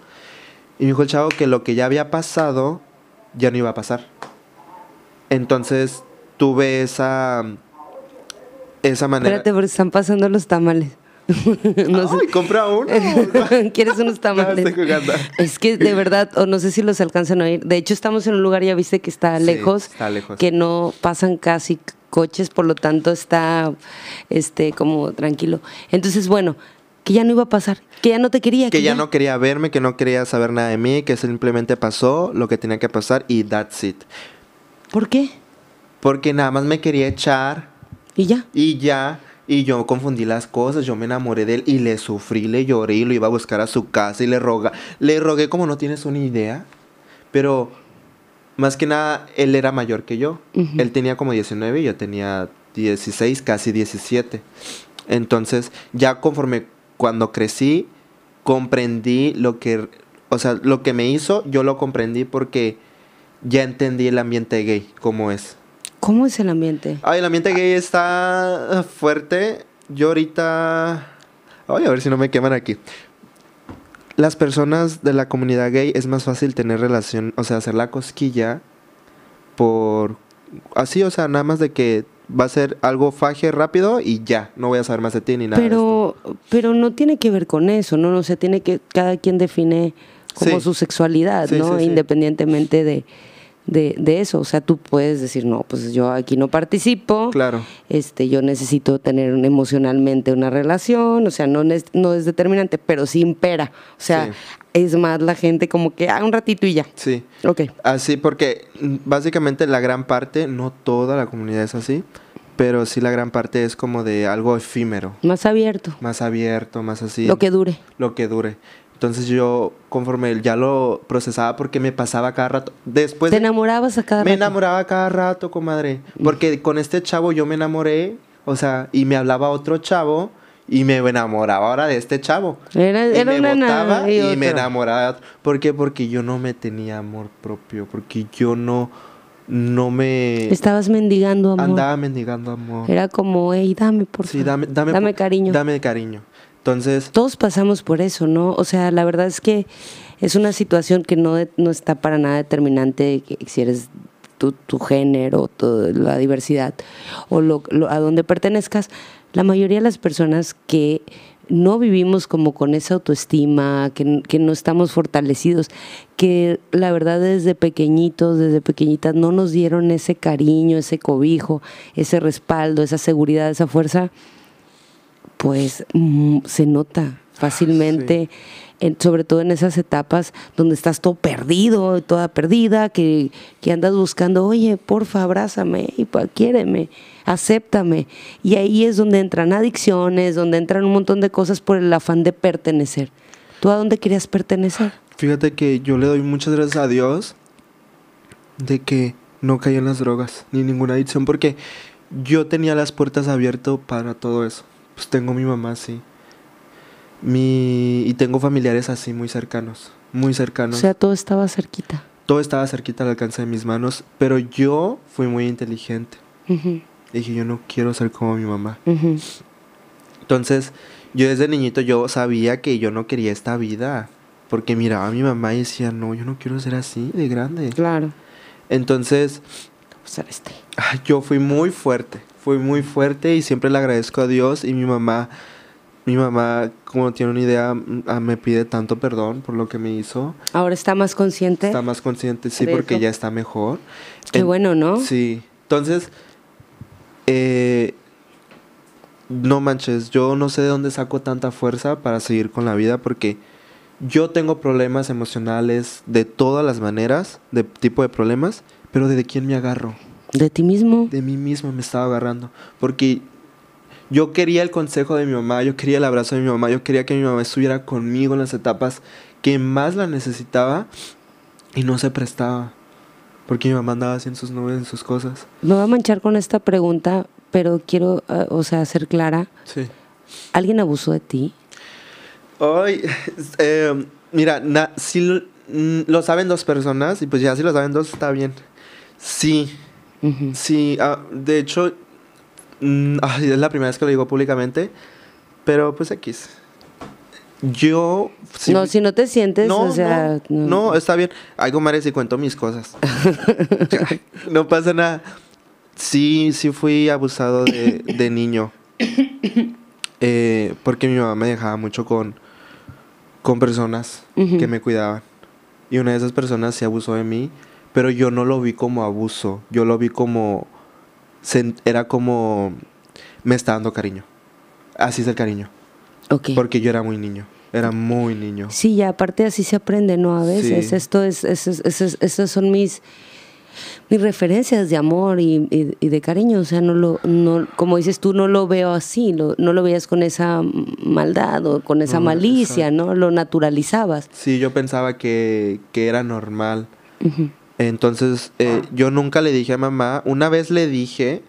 Y me dijo el chavo que lo que ya había pasado ya no iba a pasar. Entonces tuve esa esa manera. Espérate, porque están pasando los tamales. Ay, compra uno. ¿Quieres unos tamales? es que de verdad, o no sé si los alcanzan a ir. De hecho, estamos en un lugar, ya viste que está lejos, está lejos. que no pasan casi coches, por lo tanto está este, como tranquilo. Entonces, bueno, que ya no iba a pasar, que ya no te quería. Que, ya, no quería verme, que no quería saber nada de mí, que simplemente pasó lo que tenía que pasar y that's it. ¿Por qué? Porque nada más me quería echar. Y ya. Y ya. Y yo confundí las cosas, yo me enamoré de él y le sufrí, le lloré y lo iba a buscar a su casa y le roga. Le rogué como no tienes una idea. Pero más que nada, él era mayor que yo. Él tenía como 19 y yo tenía 16, casi 17. Entonces, ya conforme cuando crecí, comprendí lo que, o sea, lo que me hizo, yo lo comprendí porque ya entendí el ambiente gay, cómo es. ¿Cómo es el ambiente? Ay, el ambiente gay está fuerte. Yo ahorita... a ver si no me queman aquí las personas de la comunidad gay es más fácil tener relación, o sea, hacer la cosquilla por así, o sea, nada más de que va a ser algo faje rápido y ya, no voy a saber más de ti ni nada. Pero, pero no tiene que ver con eso, ¿no? O sea, tiene que, cada quien define como su sexualidad, ¿no? Independientemente de de, eso. O sea, tú puedes decir, no, pues yo aquí no participo. Claro. Este, yo necesito tener emocionalmente una relación. O sea, no, no es determinante, pero sí impera. O sea, es más la gente como que, ah, un ratito y ya. Sí. Ok. Así, porque básicamente la gran parte, no toda la comunidad es así pero sí la gran parte es como de algo efímero. Más abierto. Más abierto, más así. Lo que dure. Lo que dure. Entonces yo, conforme ya lo procesaba, porque me pasaba cada rato. Después. ¿Te enamorabas a cada me rato? Me enamoraba cada rato, comadre. Porque con este chavo yo me enamoré, o sea, y me hablaba otro chavo y me enamoraba ahora de este chavo. Era, y era me botaba y, me enamoraba de otro. ¿Por qué? Porque yo no me tenía amor propio, porque yo no no me estabas mendigando amor. Andaba mendigando amor. Era como, "Ey, dame por favor. dame dame, dame cariño. Dame cariño." Todos pasamos por eso, ¿no? O sea, la verdad es que es una situación que no, está para nada determinante si eres tu, género, la diversidad o lo, a donde pertenezcas. La mayoría de las personas que no vivimos como con esa autoestima, que, que, no estamos fortalecidos, que la verdad desde pequeñitos, desde pequeñitas no nos dieron ese cariño, ese cobijo, ese respaldo, esa seguridad, esa fuerza pues mm, se nota fácilmente. Ah, sobre todo en esas etapas donde estás todo perdido, toda perdida, que, que andas buscando, oye, porfa, abrázame, y pues, quiéreme, acéptame. Y ahí es donde entran adicciones, donde entran un montón de cosas por el afán de pertenecer. ¿Tú a dónde querías pertenecer? Fíjate que yo le doy muchas gracias a Dios de que no caí en las drogas, ni ninguna adicción, porque yo tenía las puertas abiertas para todo eso. Pues tengo mi mamá, sí. Mi, y tengo familiares así muy cercanos, muy cercanos. O sea, todo estaba cerquita. Todo estaba cerquita al alcance de mis manos, pero yo fui muy inteligente. Dije, yo no quiero ser como mi mamá. Entonces, yo desde niñito yo sabía que yo no quería esta vida, porque miraba a mi mamá y decía, no, yo no quiero ser así de grande. Claro. Entonces, este. yo fui muy fuerte, fue muy fuerte y siempre le agradezco a Dios y mi mamá, mi mamá, como tiene una idea, ah, me pide tanto perdón por lo que me hizo. Ahora está más consciente. Está más consciente, sí, porque ya está mejor. Qué bueno, ¿no? Sí. Entonces, eh, no manches, yo no sé de dónde saco tanta fuerza para seguir con la vida porque yo tengo problemas emocionales de todas las maneras, de tipo de problemas, pero ¿de quién me agarro? ¿De ti mismo? De mí mismo me estaba agarrando. Porque yo quería el consejo de mi mamá, yo quería el abrazo de mi mamá, yo quería que mi mamá estuviera conmigo en las etapas que más la necesitaba y no se prestaba. Porque mi mamá andaba haciendo sus nubes, en sus cosas. Me va a manchar con esta pregunta, pero quiero, ah, o sea, ser clara. Sí. ¿Alguien abusó de ti? Ay, eh, mira, si mm, lo, saben dos personas, y pues ya si lo saben dos está bien. Sí, Sí, ah, de hecho, mm, es la primera vez que lo digo públicamente, pero pues X. Yo. no, si no te sientes, no, o sea. No, está bien. Algo mares y cuento mis cosas. no pasa nada. Sí, sí fui abusado de, de niño. Eh, porque mi mamá me dejaba mucho con, con personas que me cuidaban. Y una de esas personas se abusó de mí pero yo no lo vi como abuso, yo lo vi como, era como, me está dando cariño, así es el cariño. Porque yo era muy niño. Era muy niño. Sí, y aparte así se aprende, ¿no? A veces esto es, son mis, mis referencias de amor y, de cariño. O sea, no lo, como dices tú, no lo veo así, no lo veías con esa maldad o con esa malicia, ¿no? Lo naturalizabas. Sí, yo pensaba que, era normal. Entonces, eh, ah. yo nunca le dije a mamá. Una vez le dije,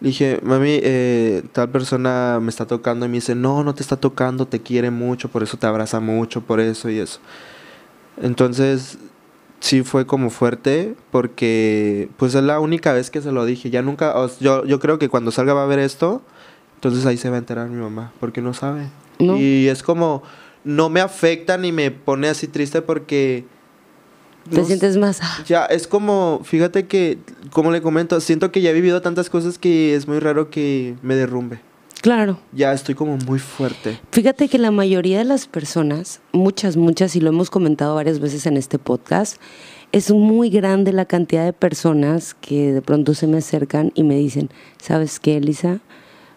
dije, mami, eh, tal persona me está tocando. Y me dice, no, no te está tocando, te quiere mucho, por eso te abraza mucho, por eso y eso. Entonces, sí fue como fuerte, porque pues es la única vez que se lo dije. Ya nunca, yo, yo creo que cuando salga va a ver esto, entonces ahí se va a enterar mi mamá, porque no sabe. Y es como, no me afecta ni me pone así triste porque te sientes más. Ah. Ya, es como, fíjate que, como le comento, siento que ya he vivido tantas cosas que es muy raro que me derrumbe. Claro. Ya estoy como muy fuerte. Fíjate que la mayoría de las personas, muchas, muchas, y lo hemos comentado varias veces en este podcast, es muy grande la cantidad de personas que de pronto se me acercan y me dicen, ¿sabes qué, Elisa?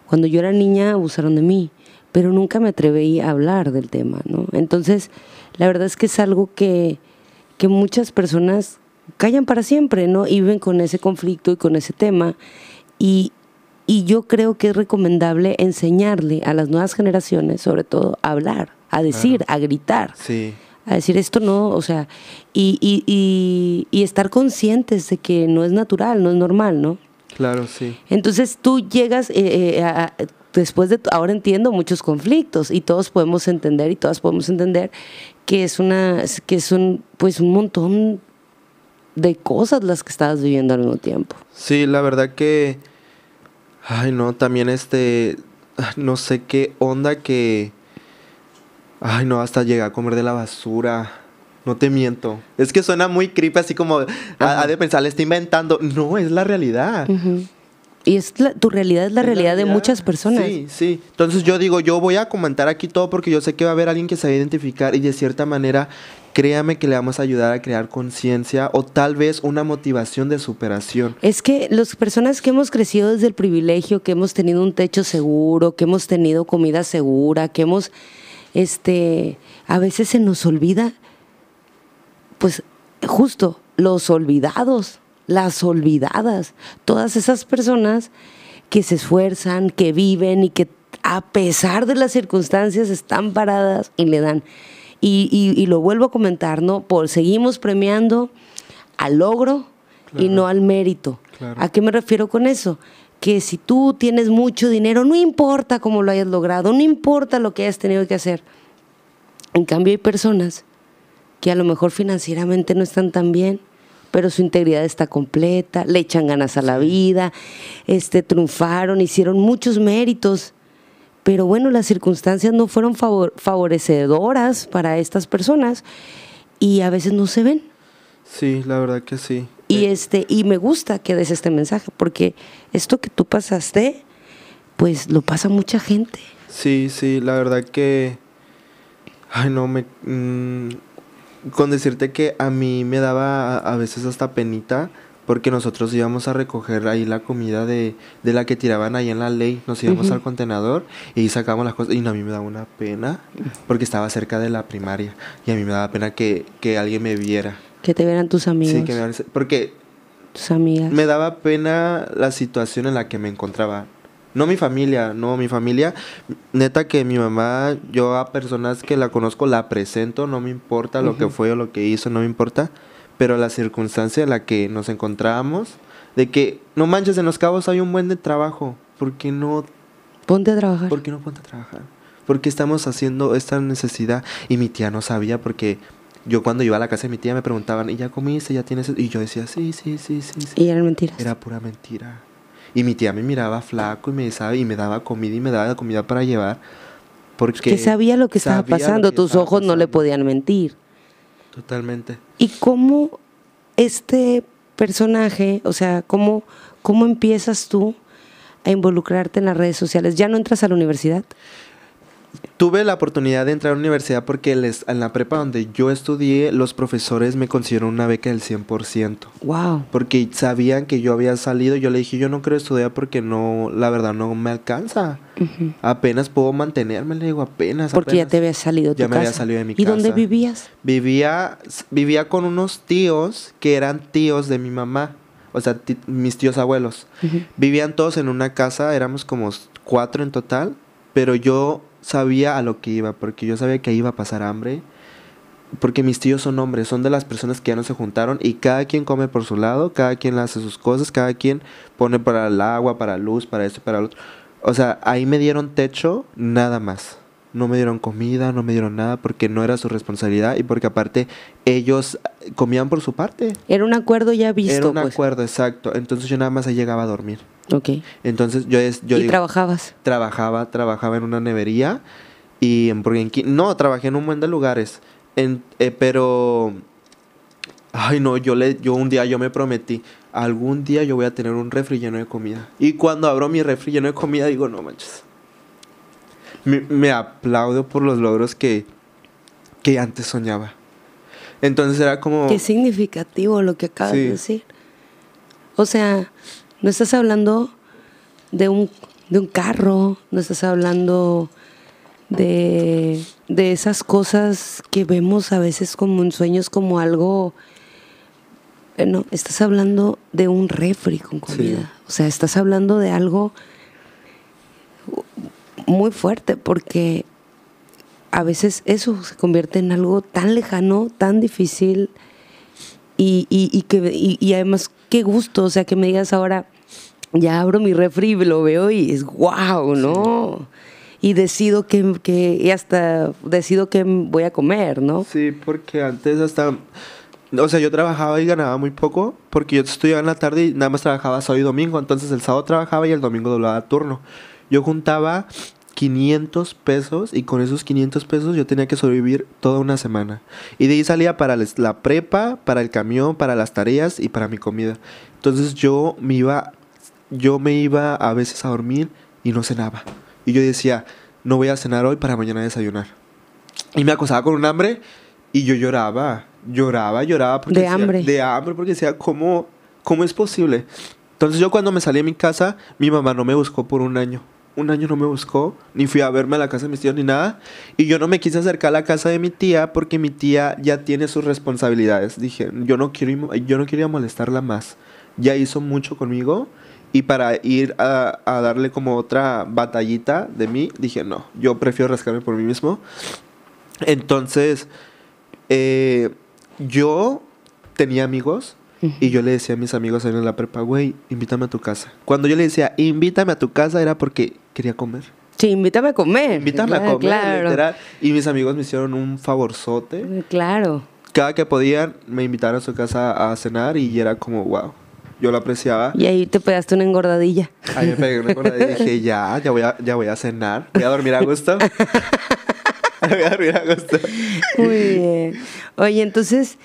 Cuando yo era niña abusaron de mí, pero nunca me atreví a hablar del tema, ¿no? Entonces, la verdad es que es algo que que muchas personas callan para siempre, ¿no? Y con ese conflicto y con ese tema. Y, yo creo que es recomendable enseñarle a las nuevas generaciones, sobre todo, a hablar, a decir, a gritar. Sí. A decir esto no, o sea, y, y, y, estar conscientes de que no es natural, no es normal, ¿no? Claro, sí. Entonces tú llegas eh, eh, después de, ahora entiendo muchos conflictos y todos podemos entender y todas podemos entender que es una, que un, pues un montón de cosas las que estabas viviendo al mismo tiempo. Sí, la verdad que, ay no, también este, no sé qué onda que, ay no, hasta llegué a comer de la basura. No te miento. Es que suena muy creepy, así como ha de pensar, le está inventando. No, es la realidad. Y es tu realidad es la, realidad, realidad, de muchas personas. Sí, sí. Entonces yo digo, yo voy a comentar aquí todo porque yo sé que va a haber alguien que se va a identificar y de cierta manera créame que le vamos a ayudar a crear conciencia o tal vez una motivación de superación. Es que las personas que hemos crecido desde el privilegio, que hemos tenido un techo seguro, que hemos tenido comida segura, que hemos, este, a veces se nos olvida, pues justo, los olvidados las olvidadas, todas esas personas que se esfuerzan, que viven y que a pesar de las circunstancias están paradas y le dan. Y, lo vuelvo a comentar, ¿no? Por, seguimos premiando al logro y no al mérito. ¿A qué me refiero con eso? Que si tú tienes mucho dinero, no importa cómo lo hayas logrado, no importa lo que hayas tenido que hacer. En cambio, hay personas que a lo mejor financieramente no están tan bien, pero su integridad está completa, le echan ganas a la vida, este, triunfaron, hicieron muchos méritos. Pero bueno, las circunstancias no fueron favorecedoras para estas personas y a veces no se ven. Sí, la verdad que sí. Y, eh, este, y me gusta que des este mensaje, porque esto que tú pasaste, pues lo pasa mucha gente. Sí, sí, la verdad que... Ay, no, me... Mm, con decirte que a mí me daba a, veces hasta penita porque nosotros íbamos a recoger ahí la comida de, de la que tiraban ahí en la ley, nos íbamos al contenedor y sacábamos las cosas y no, a mí me daba una pena porque estaba cerca de la primaria y a mí me daba pena que, alguien me viera. Que te vieran tus amigos. Sí, que me porque tus amigas. Me daba pena la situación en la que me encontraba no mi familia, no mi familia. Neta que mi mamá, yo a personas que la conozco la presento, no me importa lo que fue o lo que hizo, no me importa. Pero la circunstancia en la que nos encontrábamos, de que no manches, en los cabos hay un buen de trabajo, ¿por qué no? Ponte a trabajar. ¿Por qué no ponte a trabajar? Porque estamos haciendo esta necesidad y mi tía no sabía porque yo cuando iba a la casa de mi tía me preguntaban, ¿y ya comiste? ¿Ya tienes? Y yo decía, sí, sí, sí, sí. sí. Y eran mentiras. Era pura mentira. Y mi tía me miraba flaco y me, y me daba comida y me daba comida para llevar. Porque que sabía lo que estaba pasando, tus ojos no le podían mentir. Totalmente. ¿Y cómo este personaje, o sea, cómo, cómo empiezas tú a involucrarte en las redes sociales? ¿Ya no entras a la universidad? tuve la oportunidad de entrar a la universidad porque en la prepa donde yo estudié, los profesores me consideraron una beca del 100%. ¡Wow! Porque sabían que yo había salido. Yo le dije, yo no quiero estudiar porque no, la verdad, no me alcanza. Apenas puedo mantenerme, le digo, apenas. Porque ya te había salido de ya me había salido de mi casa. ¿Y dónde vivías? Vivía, vivía con unos tíos que eran tíos de mi mamá. O sea, mis tíos abuelos. Vivían todos en una casa, éramos como cuatro en total. Pero yo sabía a lo que iba, porque yo sabía que iba a pasar hambre, porque mis tíos son hombres, son de las personas que ya no se juntaron y cada quien come por su lado, cada quien hace sus cosas, cada quien pone para el agua, para luz, para esto, para lo otro. O sea, ahí me dieron techo, nada más no me dieron comida, no me dieron nada porque no era su responsabilidad y porque aparte ellos eh, comían por su parte. Era un acuerdo ya visto. Era un pues. acuerdo, exacto. Entonces yo nada más ahí llegaba a dormir. Ok. Entonces yo... Es, ¿Y trabajabas? Trabajaba, trabajaba en una nevería y en No, trabajé en un buen de lugares. En, eh, pero... Ay, no, yo, le, yo un día yo me prometí, algún día yo voy a tener un refri lleno de comida. Y cuando abro mi refri lleno de comida, digo, no manches me, aplaudo por los logros que, antes soñaba. Entonces era como... Qué significativo lo que acabas de decir. O sea, no estás hablando de un, de un carro, no estás hablando de, de esas cosas que vemos a veces como en sueños, como algo... Eh, no, estás hablando de un refri con comida. O sea, estás hablando de algo muy fuerte porque a veces eso se convierte en algo tan lejano, tan difícil y, que, además qué gusto, o sea, que me digas ahora, ya abro mi refri lo veo y es wow, ¿no? Y decido que, hasta decido que voy a comer, ¿no? Sí, porque antes hasta o sea, yo trabajaba y ganaba muy poco porque yo estudiaba en la tarde y nada más trabajaba sábado y domingo. Entonces el sábado trabajaba y el domingo doblaba turno. Yo juntaba 500 pesos y con esos 500 pesos yo tenía que sobrevivir toda una semana. Y de ahí salía para la prepa, para el camión, para las tareas y para mi comida. Entonces yo me iba, yo me iba a veces a dormir y no cenaba. Y yo decía, no voy a cenar hoy para mañana desayunar. Y me acosaba con un hambre y yo lloraba, lloraba, lloraba. Porque de hambre. De hambre, porque decía, ¿cómo, ¿cómo es posible? Entonces yo cuando me salí a mi casa, mi mamá no me buscó por un año un año no me buscó, ni fui a verme a la casa de mis tíos ni nada. Y yo no me quise acercar a la casa de mi tía porque mi tía ya tiene sus responsabilidades. Dije, yo no quiero, yo no quería molestarla más. Ya hizo mucho conmigo. Y para ir a, darle como otra batallita de mí, dije, no, yo prefiero rascarme por mí mismo. Entonces, eh, yo tenía amigos, y yo le decía a mis amigos en la prepa, güey, invítame a tu casa. Cuando yo le decía, invítame a tu casa, era porque quería comer. Sí, invítame a comer. Invítame a comer, literal. Y mis amigos me hicieron un favorzote. Eh, claro. Cada que podían, me invitaron a su casa a cenar y era como, wow. Yo lo apreciaba. Y ahí te pegaste una engordadilla. Ahí me pegué una engordadilla y dije, ya, ya voy a, ya voy a cenar. Voy a dormir a gusto. voy a dormir a gusto. Muy bien. Oye, entonces,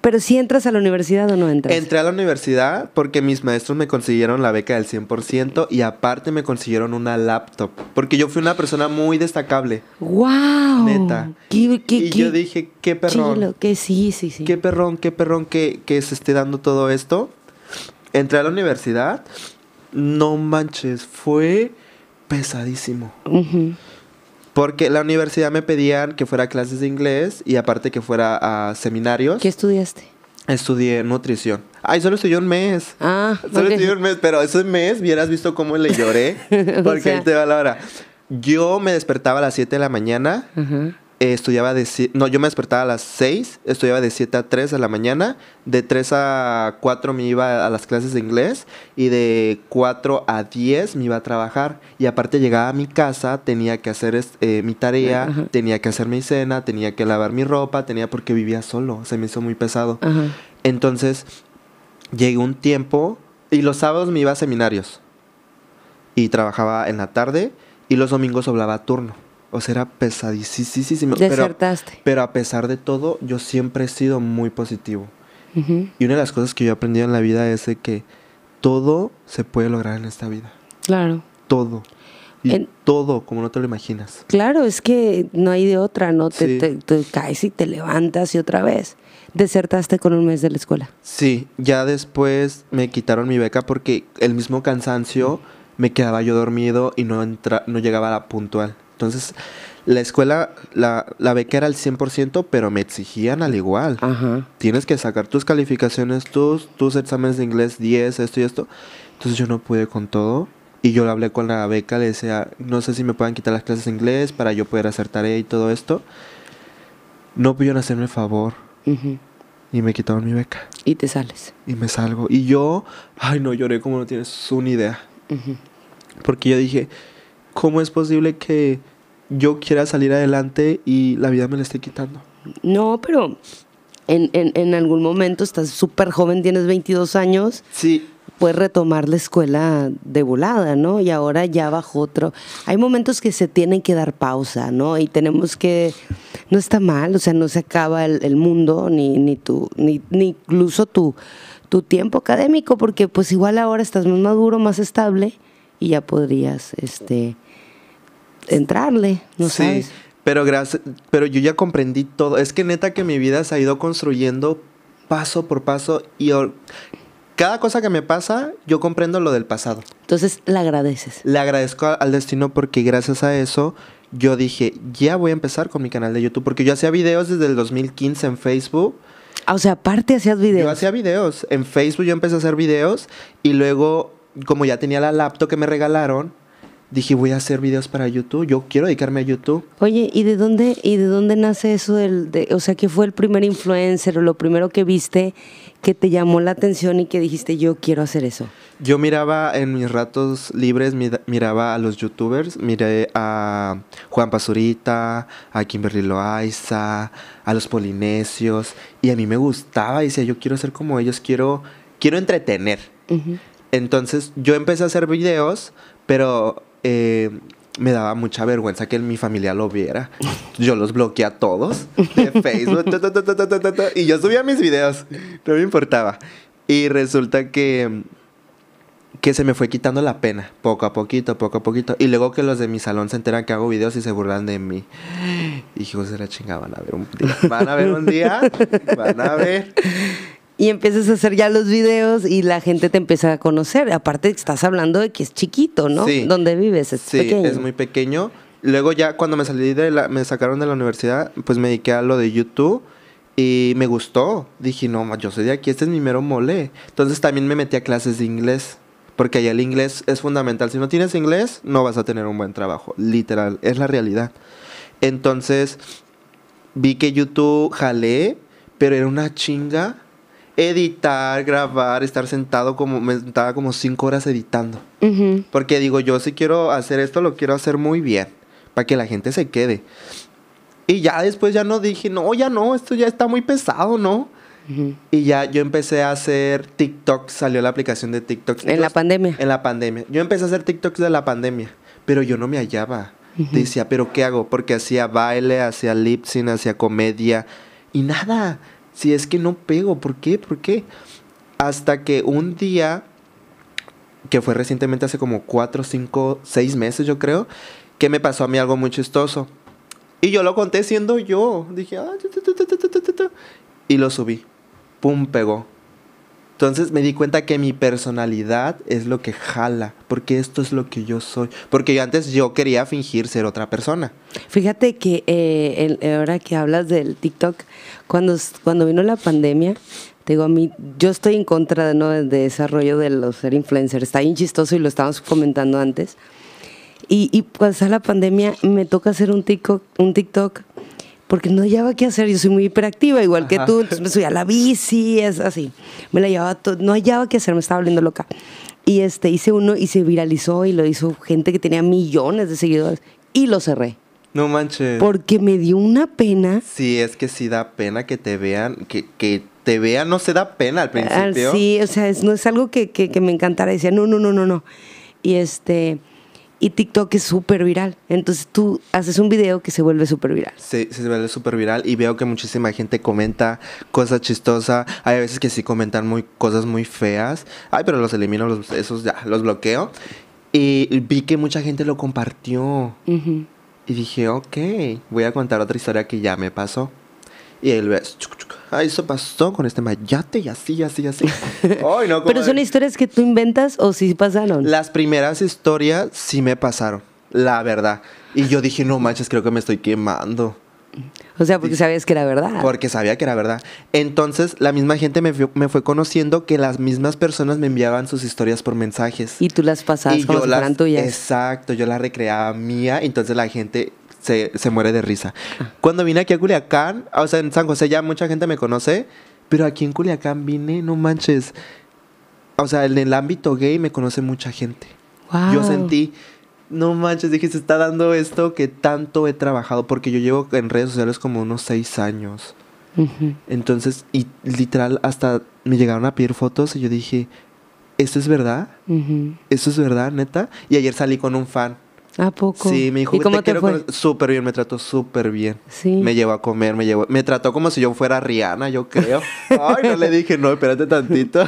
pero si entras a la universidad o no entras. Entré a la universidad porque mis maestros me consiguieron la beca del 100% y aparte me consiguieron una laptop. Porque yo fui una persona muy destacable. ¡Wow! Neta. y yo dije, qué perrón. que sí, sí, sí. Qué perrón, qué perrón que, se esté dando todo esto. Entré a la universidad. No manches, fue pesadísimo. Porque la universidad me pedían que fuera a clases de inglés y aparte que fuera a seminarios. ¿Qué estudiaste? Estudié nutrición. Ay, solo estudié un mes. Ah, solo estudié un mes, pero ese mes hubieras visto cómo le lloré. porque ahí te va la hora. Yo me despertaba a las 7 de la mañana. Ajá estudiaba de... no, yo me despertaba a las 6, estudiaba de 7 a 3 de la mañana, de 3 a 4 me iba a las clases de inglés y de 4 a 10 me iba a trabajar. Y aparte llegaba a mi casa, tenía que hacer eh, mi tarea, tenía que hacer mi cena, tenía que lavar mi ropa, tenía porque vivía solo, se me hizo muy pesado. Entonces, llegué un tiempo y los sábados me iba a seminarios y trabajaba en la tarde y los domingos hablaba turno. O sea, era pesadísimo. Desertaste. Pero, a pesar de todo, yo siempre he sido muy positivo. Y una de las cosas que yo he aprendido en la vida es de que todo se puede lograr en esta vida. Claro. Todo. todo, como no te lo imaginas. Claro, es que no hay de otra, ¿no? Te, caes y te levantas y otra vez. Desertaste con un mes de la escuela. Sí, ya después me quitaron mi beca porque el mismo cansancio me quedaba yo dormido y no, entra, no llegaba a la puntual. Entonces, la escuela, la, la beca era al 100%, pero me exigían al igual. Tienes que sacar tus calificaciones, tus, tus exámenes de inglés 10, esto y esto. Entonces yo no pude con todo. Y yo le hablé con la beca, le decía, no sé si me pueden quitar las clases de inglés para yo poder hacer tarea y todo esto. No pudieron hacerme favor. Y me quitaron mi beca. Y te sales. Y me salgo. Y yo, ay no, lloré como no tienes una idea. Porque yo dije, ¿cómo es posible que yo quiera salir adelante y la vida me la esté quitando? No, pero en, en, algún momento estás súper joven, tienes 22 años. Sí. Puedes retomar la escuela de volada, ¿no? Y ahora ya bajo otro. Hay momentos que se tienen que dar pausa, ¿no? Y tenemos que. No está mal, o sea, no se acaba el, mundo, ni, ni, tu, ni, ni incluso tu, tu tiempo académico, porque pues igual ahora estás más maduro, más estable y ya podrías este entrarle, ¿no sí, Pero, gracias, pero yo ya comprendí todo. Es que neta que mi vida se ha ido construyendo paso por paso y cada cosa que me pasa, yo comprendo lo del pasado. Entonces, le agradeces. Le agradezco al destino porque gracias a eso yo dije, ya voy a empezar con mi canal de YouTube, porque yo hacía videos desde el 2015 en Facebook. Ah, o sea, aparte hacías videos. Yo hacía videos. En Facebook yo empecé a hacer videos y luego, como ya tenía la laptop que me regalaron, dije, voy a hacer videos para YouTube, yo quiero dedicarme a YouTube. Oye, ¿y de dónde, y de dónde nace eso del, o sea, ¿qué fue el primer influencer o lo primero que viste que te llamó la atención y que dijiste, yo quiero hacer eso? Yo miraba en mis ratos libres, miraba a los youtubers, miré a Juan Pazurita, a Kimberly Loaiza, a los polinesios, y a mí me gustaba, y decía, yo quiero ser como ellos, quiero, quiero entretener. Entonces yo empecé a hacer videos, pero eh, me daba mucha vergüenza que mi familia lo viera. Yo los bloqueé a todos de Facebook. y yo subía mis videos. No me importaba. Y resulta que, que se me fue quitando la pena. Poco a poquito, poco a poquito. Y luego que los de mi salón se enteran que hago videos y se burlan de mí. Y hijos de la chingada, van a ver un día. Van a ver un día. Van a ver y empiezas a hacer ya los videos y la gente te empieza a conocer. Aparte, estás hablando de que es chiquito, ¿no? Sí. Donde vives, es sí, pequeño. es muy pequeño. Luego ya cuando me salí de la, me sacaron de la universidad, pues me dediqué a lo de YouTube y me gustó. Dije, no, yo soy de aquí, este es mi mero mole. Entonces también me metí a clases de inglés, porque allá el inglés es fundamental. Si no tienes inglés, no vas a tener un buen trabajo, literal, es la realidad. Entonces vi que YouTube jalé, pero era una chinga editar, grabar, estar sentado como, me sentaba como cinco horas editando. Porque digo, yo si quiero hacer esto, lo quiero hacer muy bien, para que la gente se quede. Y ya después ya no dije, no, ya no, esto ya está muy pesado, ¿no? Y ya yo empecé a hacer TikTok, salió la aplicación de TikTok. En la pandemia. En la pandemia. Yo empecé a hacer TikTok de la pandemia, pero yo no me hallaba. Decía, pero ¿qué hago? Porque hacía baile, hacía lip sync, hacía comedia y nada. Si es que no pego, ¿por qué? ¿Por qué? Hasta que un día, que fue recientemente hace como 4, 5, 6 meses yo creo, que me pasó a mí algo muy chistoso. Y yo lo conté siendo yo. Dije, ah, y lo subí. Pum, pegó. Entonces me di cuenta que mi personalidad es lo que jala, porque esto es lo que yo soy. Porque antes yo quería fingir ser otra persona. Fíjate que eh, ahora que hablas del TikTok, cuando, cuando vino la pandemia, te digo, a mí, yo estoy en contra ¿no? del desarrollo de los ser influencers. Está bien chistoso y lo estábamos comentando antes. Y, cuando pasar la pandemia, me toca hacer un TikTok, un TikTok porque no llevaba qué hacer, yo soy muy hiperactiva, igual que tú, entonces me subía a la bici, es así, me la llevaba todo, no hallaba qué hacer, me estaba volviendo loca. Y este, hice uno y se viralizó y lo hizo gente que tenía millones de seguidores y lo cerré. No manches. Porque me dio una pena. Sí, es que sí da pena que te vean, que, que te vean, no se da pena al ah, principio. sí, o sea, es, no es algo que, que, que me encantara. Decía, no, no, no, no, no. Y este, y TikTok es súper viral. Entonces tú haces un video que se vuelve súper viral. Sí, se vuelve súper viral y veo que muchísima gente comenta cosas chistosas. Hay veces que sí comentan muy, cosas muy feas. Ay, pero los elimino, los, esos ya, los bloqueo. Y vi que mucha gente lo compartió. Y dije, ok, voy a contar otra historia que ya me pasó. Y él ves, ay, ah, eso pasó con este mayate y así, así, así. Ay, no, Pero son historias que tú inventas o sí pasaron. Las primeras historias sí me pasaron, la verdad. Y yo dije, no manches, creo que me estoy quemando. O sea, porque sabías que era verdad. Porque sabía que era verdad. Entonces, la misma gente me, fue, conociendo que las mismas personas me enviaban sus historias por mensajes. Y tú las pasabas y yo las, Exacto, yo las recreaba mía. Entonces, la gente se, muere de risa. Cuando vine aquí a Culiacán, ah, o sea, en San José ya mucha gente me conoce, pero aquí en Culiacán vine, no manches. O sea, en el ámbito gay me conoce mucha gente. Yo sentí, no manches, dije, se está dando esto que tanto he trabajado, porque yo llevo en redes sociales como unos seis años. Entonces, y literal, hasta me llegaron a pedir fotos y yo dije, ¿esto es verdad? ¿Esto es verdad, neta? Y ayer salí con un fan ¿A poco? Sí, me dijo, ¿Y bien, me trató súper bien. Me llevó a comer, me llevó... Me trató como si yo fuera Rihanna, yo creo. Ay, no le dije, no, espérate tantito.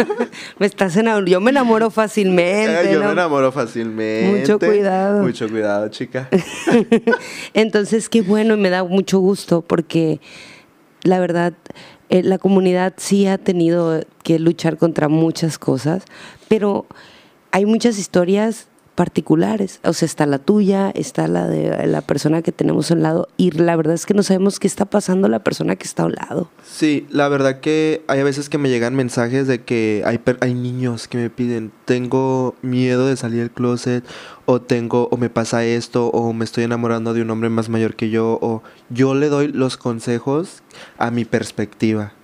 me estás enamorando. Yo me enamoro fácilmente. yo me enamoro fácilmente. Mucho cuidado. Mucho cuidado, chica. Entonces, qué bueno, y me da mucho gusto porque la verdad, eh, la comunidad sí ha tenido que luchar contra muchas cosas, pero hay muchas historias particulares. O sea, está la tuya, está la de la persona que tenemos al lado y la verdad es que no sabemos qué está pasando la persona que está al lado. Sí, la verdad que hay a veces que me llegan mensajes de que hay, hay niños que me piden, tengo miedo de salir del closet o tengo o me pasa esto o me estoy enamorando de un hombre más mayor que yo o yo le doy los consejos a mi perspectiva.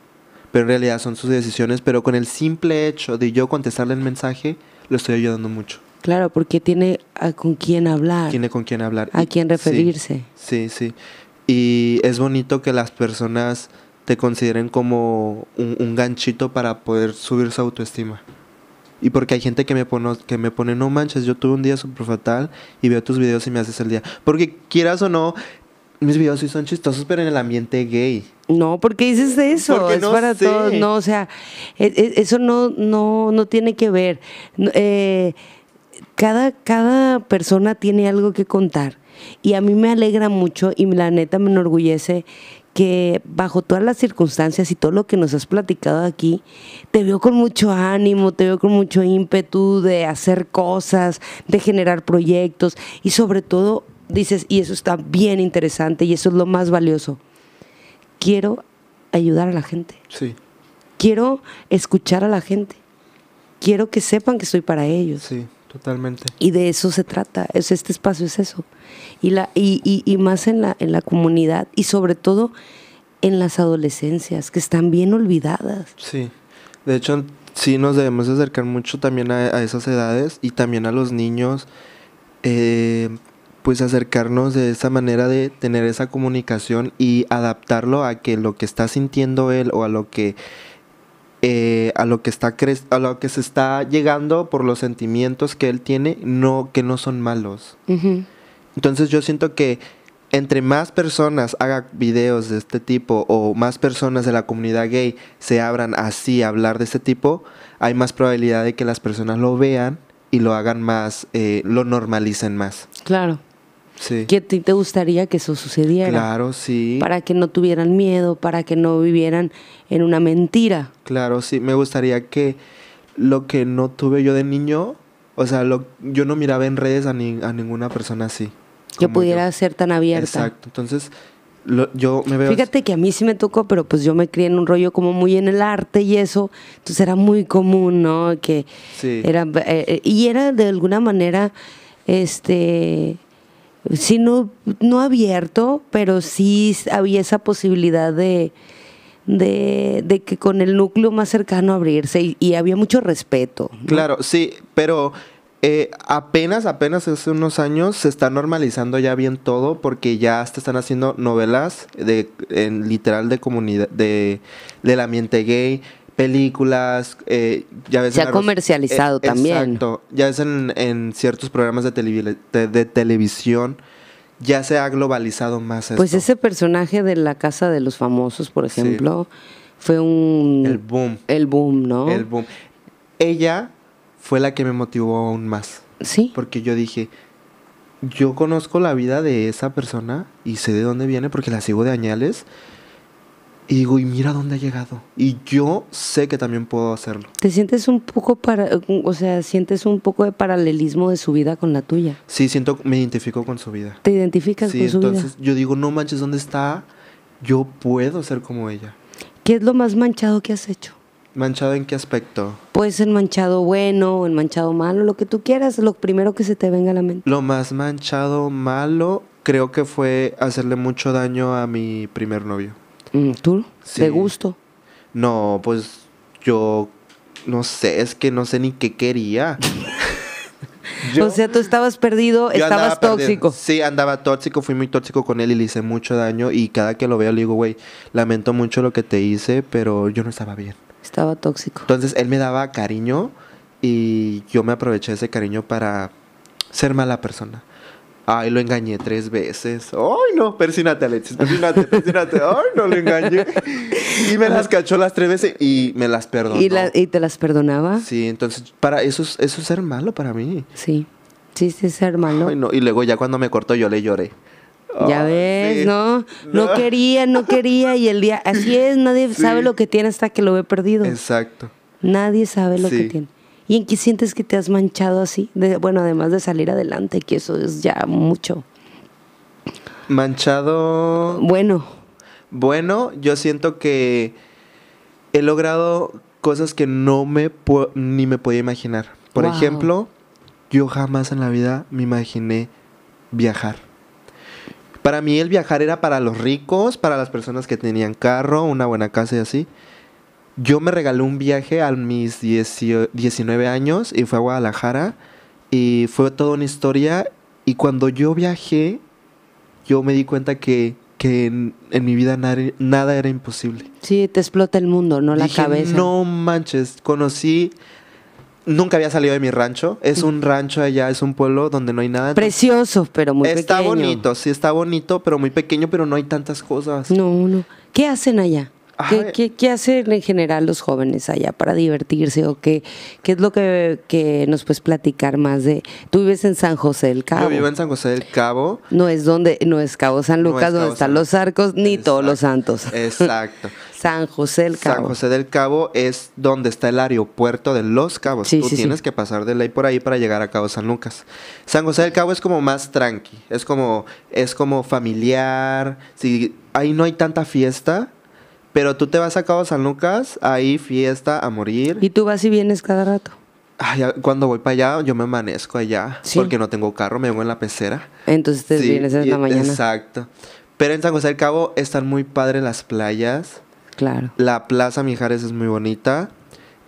Pero en realidad son sus decisiones, pero con el simple hecho de yo contestarle el mensaje, lo estoy ayudando mucho. Claro, porque tiene ah, con quién hablar. Tiene con quién hablar. A quién referirse. Sí, sí, Y es bonito que las personas te consideren como un, ganchito para poder subir su autoestima. Y porque hay gente que me, pone, que me pone, no manches, yo tuve un día súper fatal y veo tus videos y me haces el día. Porque quieras o no, mis videos sí son chistosos, pero en el ambiente gay. No, porque dices eso? es para todos. No, o sea, e, e, eso no, no, no tiene que ver. Eh, cada, cada persona tiene algo que contar. Y a mí me alegra mucho y la neta me enorgullece que bajo todas las circunstancias y todo lo que nos has platicado aquí, te veo con mucho ánimo, te veo con mucho ímpetu de hacer cosas, de generar proyectos y sobre todo dices, y eso está bien interesante y eso es lo más valioso, quiero ayudar a la gente. Sí. Quiero escuchar a la gente. Quiero que sepan que estoy para ellos. Sí. Totalmente. Y de eso se trata, es, este espacio es eso. Y, la, y, y, y más en la, en la comunidad y sobre todo en las adolescencias, que están bien olvidadas. Sí, de hecho sí nos debemos acercar mucho también a, a esas edades y también a los niños, eh, pues acercarnos de esa manera de tener esa comunicación y adaptarlo a que lo que está sintiendo él o a lo que eh, a lo que está a lo que se está llegando por los sentimientos que él tiene no que no son malos entonces yo siento que entre más personas haga videos de este tipo o más personas de la comunidad gay se abran así a hablar de este tipo hay más probabilidad de que las personas lo vean y lo hagan más eh, lo normalicen más claro que a ti te gustaría que eso sucediera. Claro, sí. Para que no tuvieran miedo, para que no vivieran en una mentira. Claro, sí. Me gustaría que lo que no tuve yo de niño, o sea, lo, yo no miraba en redes a, ninguna persona así. Yo pudiera ser tan abierta. Exacto. Entonces, yo me veo Fíjate que a mí sí me tocó, pero pues yo me crié en un rollo como muy en el arte y eso, entonces era muy común, ¿no? Que sí. era eh, eh, y era de alguna manera este sí, no, abierto, pero sí había esa posibilidad de, que con el núcleo más cercano abrirse y, había mucho respeto. Claro, sí, pero eh, apenas, apenas hace unos años se está normalizando ya bien todo porque ya hasta están haciendo novelas de, en, literal de comunidad, de, del ambiente gay películas, eh, ya ves... Se ha comercializado eh, también. Exacto, ya ves en, ciertos programas de, de, televisión, ya se ha globalizado más Pues ese personaje de la Casa de los Famosos, por ejemplo, fue un... El boom. El boom, ¿no? El boom. Ella fue la que me motivó aún más. Sí. Porque yo dije, yo conozco la vida de esa persona y sé de dónde viene porque la sigo de añales y digo, y mira dónde ha llegado. Y yo sé que también puedo hacerlo. ¿Te sientes un poco para, o sea, sientes un poco de paralelismo de su vida con la tuya? Sí, siento, me identifico con su vida. ¿Te identificas con su vida? Sí, entonces yo digo, no manches, ¿dónde está? Yo puedo ser como ella. ¿Qué es lo más manchado que has hecho? ¿Manchado en qué aspecto? Pues ser manchado bueno o manchado malo, lo que tú quieras, lo primero que se te venga a la mente. Lo más manchado malo creo que fue hacerle mucho daño a mi primer novio. Mm, ¿Tú? ¿De gusto? No, pues yo no sé, es que no sé ni qué quería. o sea, tú estabas perdido, estabas tóxico. Sí, andaba tóxico, fui muy tóxico con él y le hice mucho daño. Y cada que lo veo le digo, güey, lamento mucho lo que te hice, pero yo no estaba bien. Estaba tóxico. Entonces él me daba cariño y yo me aproveché de ese cariño para ser mala persona. Ay, lo engañé tres veces. Ay, no, persínate, Alexis, persínate, persínate. Ay, no, lo engañé. Y me las cachó las tres veces y me las perdonó. ¿Y, te las perdonaba? Sí, entonces, para eso, eso es ser malo para mí. Sí, sí, sí, ser malo. Y luego ya cuando me cortó yo le lloré. Ya ves, ¿no? ¿no? quería, no quería. Y el día, así es, nadie sabe lo que tiene hasta que lo ve perdido. Exacto. Nadie sabe lo que tiene y en qué sientes que te has manchado así, bueno, además de salir adelante, que eso es ya mucho. Manchado. Bueno. Bueno, yo siento que he logrado cosas que no me ni me podía imaginar. Por ejemplo, yo jamás en la vida me imaginé viajar. Para mí el viajar era para los ricos, para las personas que tenían carro, una buena casa y así yo me regalé un viaje a mis 19 años y fue a Guadalajara y fue toda una historia y cuando yo viajé yo me di cuenta que, en, mi vida nada, era imposible. Sí, te explota el mundo, no la cabeza. No manches, conocí nunca había salido de mi rancho. Es un rancho allá, es un pueblo donde no hay nada. Precioso, pero muy pequeño. Está bonito, sí, está bonito, pero muy pequeño, pero no hay tantas cosas. No, no. ¿Qué hacen allá? ¿Qué, hacen en general los jóvenes allá para divertirse o qué, qué es lo que, nos puedes platicar más de... Tú vives en San José del Cabo. Yo vivo en San José del Cabo. No es donde, no es Cabo San Lucas, donde están los arcos, ni todos los santos. Exacto. San José del Cabo. San José del Cabo es donde está el aeropuerto de Los Cabos. Tú tienes que pasar de ley por ahí para llegar a Cabo San Lucas. San José del Cabo es como más tranqui, es como, es como familiar. Si ahí no hay tanta fiesta, pero tú te vas a Cabo San Lucas, ahí fiesta a morir. Y tú vas y vienes cada rato. cuando voy para allá, yo me amanezco allá. Porque no tengo carro, me vengo en la pecera. Entonces te vienes en la mañana. Exacto. Pero en San José del Cabo están muy padres las playas. Claro. La Plaza Mijares es muy bonita.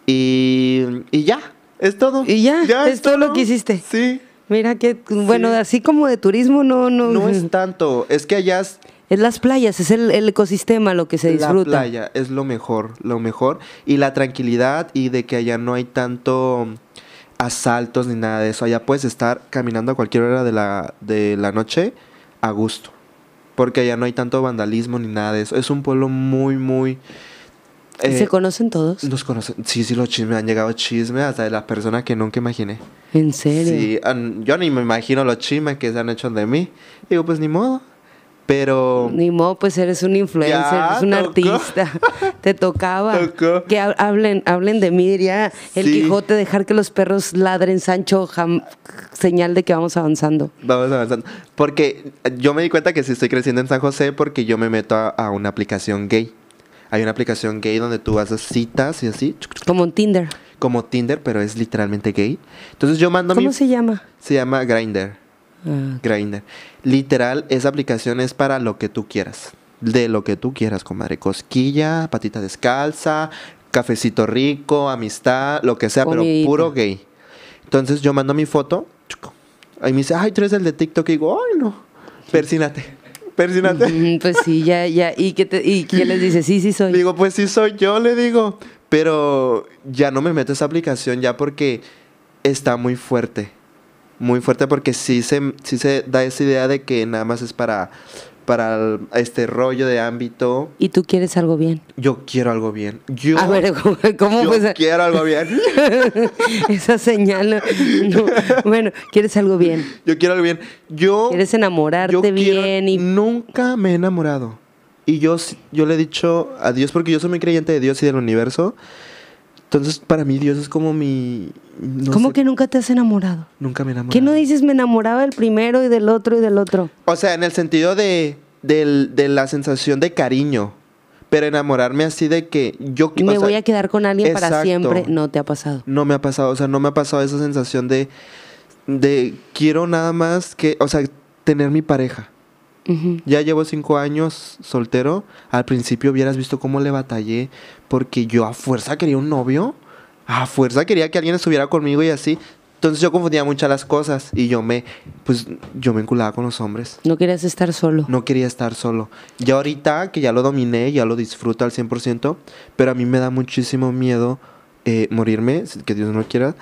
Y, ya, es todo. Y ya, es, todo? lo que hiciste. Sí. Mira que, bueno, así como de turismo no, no. No es tanto. Es que allá es las playas, es el, ecosistema lo que se disfruta. La playa es lo mejor, lo mejor. Y la tranquilidad y de que allá no hay tanto asaltos ni nada de eso. Allá puedes estar caminando a cualquier hora de la, de la noche a gusto. Porque allá no hay tanto vandalismo ni nada de eso. Es un pueblo muy, muy... ¿Se eh, conocen todos? los conocen. Sí, sí, los chismes. Han llegado chismes hasta de las personas que nunca imaginé. ¿En serio? Sí, yo ni me imagino los chismes que se han hecho de mí. Digo, pues ni modo pero. Ni modo, pues eres un influencer, eres un artista. Te tocaba. Que hablen, hablen de mí, diría el Quijote, dejar que los perros ladren, Sancho, señal de que vamos avanzando. Vamos avanzando. Porque yo me di cuenta que sí estoy creciendo en San José porque yo me meto a, una aplicación gay. Hay una aplicación gay donde tú haces citas y así. Como Tinder. Como Tinder, pero es literalmente gay. Entonces yo mando ¿Cómo se llama? Se llama Grinder. Ah. Grinder. Literal, esa aplicación es para lo que tú quieras. De lo que tú quieras, comadre. Cosquilla, patita descalza, cafecito rico, amistad, lo que sea, pero puro gay. Entonces yo mando mi foto. Ahí me dice, ay, tú eres el de TikTok. Y digo, ay, no. Persínate. Persínate. Mm, pues sí, ya, ya. ¿Y qué, y les dice? Sí, sí soy. Digo, pues sí soy yo, le digo. Pero ya no me meto esa aplicación ya porque está muy fuerte muy fuerte porque sí se, se da esa idea de que nada más es para, para este rollo de ámbito. ¿Y tú quieres algo bien? Yo quiero algo bien. Yo, quiero algo bien. Esa señal. Bueno, quieres algo bien. Yo quiero algo bien. Yo. Quieres enamorarte bien. y... Nunca me he enamorado. Y yo, yo le he dicho a Dios, porque yo soy muy creyente de Dios y del universo. Entonces, para mí Dios es como mi... ¿Cómo que nunca te has enamorado? Nunca me enamoré. ¿Qué no dices me enamoraba del primero y del otro y del otro? O sea, en el sentido de, la sensación de cariño. Pero enamorarme así de que yo... Me voy a quedar con alguien para siempre. No te ha pasado. No me ha pasado. O sea, no me ha pasado esa sensación de... De quiero nada más que... O sea, tener mi pareja. Ya llevo cinco años soltero. Al principio hubieras visto cómo le batallé porque yo a fuerza quería un novio. A fuerza quería que alguien estuviera conmigo y así. Entonces yo confundía muchas las cosas y yo me, pues yo me enculaba con los hombres. No querías estar solo. No quería estar solo. Ya ahorita que ya lo dominé, ya lo disfruto al 100%, pero a mí me da muchísimo miedo eh, morirme, que Dios no quiera,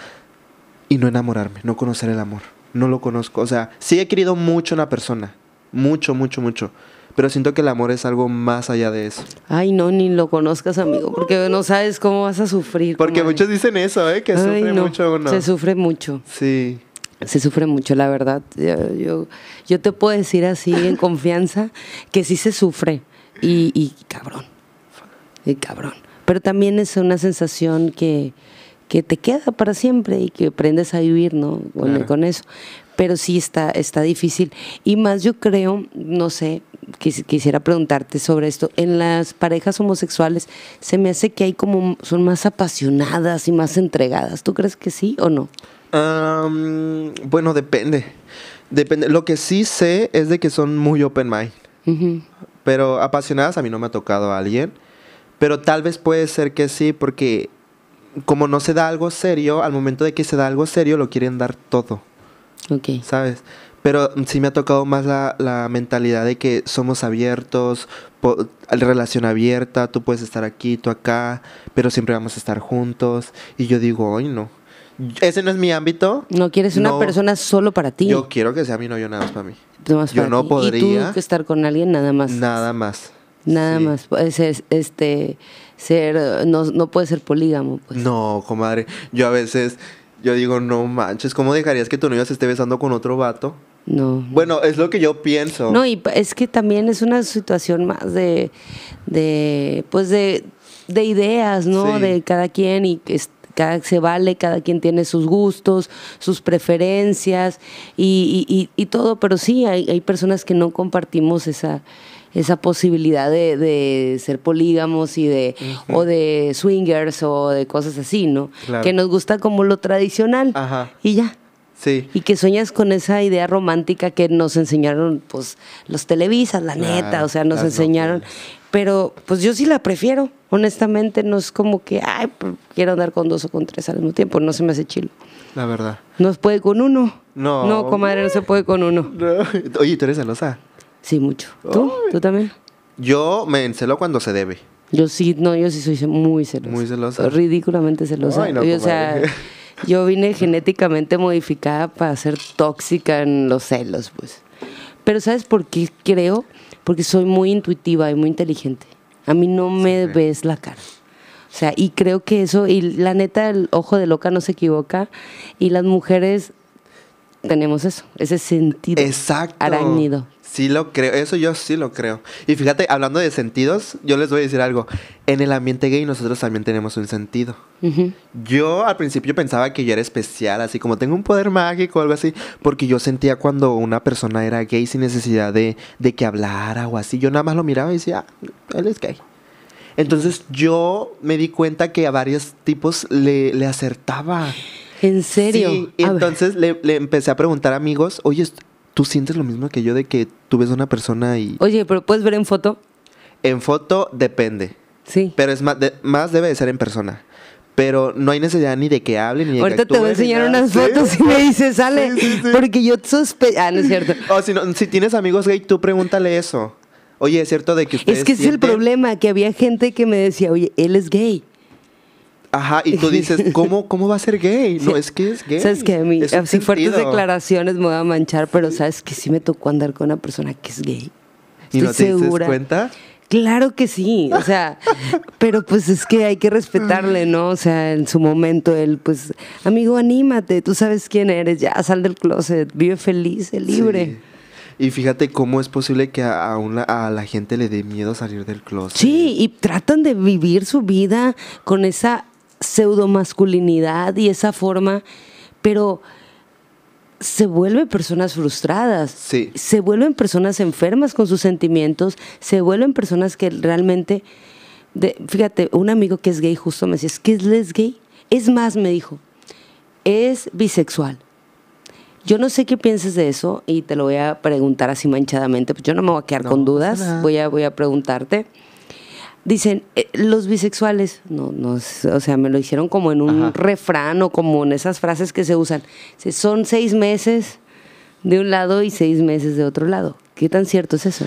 y no enamorarme, no conocer el amor. No lo conozco. O sea, sí he querido mucho a una persona, mucho, mucho, mucho. Pero siento que el amor es algo más allá de eso. Ay, no, ni lo conozcas, amigo, porque no sabes cómo vas a sufrir. Porque muchos dicen eso, ¿eh? Que sufre no, mucho Se sufre mucho. Sí. Se sufre mucho, la verdad. Yo, yo, te puedo decir así, en confianza, que sí se sufre. Y, cabrón. Y cabrón. Pero también es una sensación que, que te queda para siempre y que aprendes a vivir, ¿no? Con, con eso pero sí está, está difícil. Y más yo creo, no sé, quisiera preguntarte sobre esto, en las parejas homosexuales se me hace que hay como, son más apasionadas y más entregadas. ¿Tú crees que sí o no? bueno, depende. depende. Lo que sí sé es de que son muy open mind. Pero apasionadas a mí no me ha tocado a alguien. Pero tal vez puede ser que sí, porque como no se da algo serio, al momento de que se da algo serio, lo quieren dar todo. ¿Sabes? Pero sí me ha tocado más la, mentalidad de que somos abiertos, relación abierta, tú puedes estar aquí, tú acá, pero siempre vamos a estar juntos. Y yo digo, hoy no. Ese no es mi ámbito. No quieres una persona solo para ti. Yo quiero que sea mi novio nada más para mí. yo no podría. ¿Y tú estar con alguien nada más. Nada más. Nada más. Pues este, ser, no, no puede ser polígamo. Pues. No, comadre. Yo a veces yo digo, no manches, ¿cómo dejarías que tu novia se esté besando con otro vato? No. Bueno, es lo que yo pienso. No, y es que también es una situación más de, de pues de, de ideas, ¿no? De cada quien y que cada se vale, cada quien tiene sus gustos, sus preferencias y, y, y, y todo, pero sí, hay, hay personas que no compartimos esa, esa posibilidad de, ser polígamos y de, o de swingers o de cosas así, ¿no? Que nos gusta como lo tradicional Ajá. y ya. Sí. Y que sueñas con esa idea romántica que nos enseñaron, pues, los televisas, la neta, o sea, nos enseñaron. Pero, pues, yo sí la prefiero, honestamente, no es como que, ay, quiero andar con dos o con tres al mismo tiempo, no se me hace chilo. La verdad. Nos puede con uno. No. No, comadre, no se puede con uno. Oye, tú eres celosa. Sí, mucho. ¿Tú? ¿Tú también? Yo me encelo cuando se debe. Yo sí, no, yo sí soy muy celosa. Muy celosa. Ridículamente celosa. yo, yo vine genéticamente modificada para ser tóxica en los celos, pues. Pero ¿sabes por qué creo? Porque soy muy intuitiva y muy inteligente. A mí no me ves la cara. O sea, y creo que eso, y la neta, el ojo de loca no se equivoca. Y las mujeres tenemos eso, ese sentido Exacto. Sí lo creo, eso yo sí lo creo. Y fíjate, hablando de sentidos, yo les voy a decir algo. En el ambiente gay nosotros también tenemos un sentido. Yo al principio pensaba que yo era especial, así como tengo un poder mágico o algo así, porque yo sentía cuando una persona era gay sin necesidad de, que hablara o así. Yo nada más lo miraba y decía, ah, él es gay. Entonces yo me di cuenta que a varios tipos le, le acertaba. ¿En serio? Sí, entonces le, le, empecé a preguntar a amigos, oye, ¿Tú sientes lo mismo que yo de que tú ves a una persona y... Oye, pero ¿puedes ver en foto? En foto depende. Sí. Pero es más, más debe de ser en persona. Pero no hay necesidad ni de que hable ni de que Ahorita te voy a enseñar unas fotos y me dices, sale. porque yo sospecho. Ah, no es cierto. o si, no, si tienes amigos gay, tú pregúntale eso. Oye, es cierto de que ustedes. Es que es el problema, que había gente que me decía, oye, él es gay. Ajá, y tú dices, ¿cómo, cómo va a ser gay? No, es que es gay. Sabes que a mí, así fuertes declaraciones me voy a manchar, pero sabes que sí me tocó andar con una persona que es gay. ¿Y no te segura. cuenta? Claro que sí, o sea, pero pues es que hay que respetarle, ¿no? O sea, en su momento él, pues, amigo, anímate, tú sabes quién eres, ya sal del closet, vive feliz, libre. Y fíjate cómo es posible que a, a la gente le dé miedo salir del closet. Sí, y tratan de vivir su vida con esa pseudomasculinidad y esa forma, pero se vuelven personas frustradas, se vuelven personas enfermas con sus sentimientos, se vuelven personas que realmente, fíjate, un amigo que es gay justo me decía, es que es gay, es más, me dijo, es bisexual. Yo no sé qué pienses de eso y te lo voy a preguntar así manchadamente, pues yo no me voy a quedar con dudas, voy voy a preguntarte dicen, eh, los bisexuales, no, no, o sea, me lo hicieron como en un refrán o como en esas frases que se usan. Son seis meses de un lado y seis meses de otro lado. ¿Qué tan cierto es eso?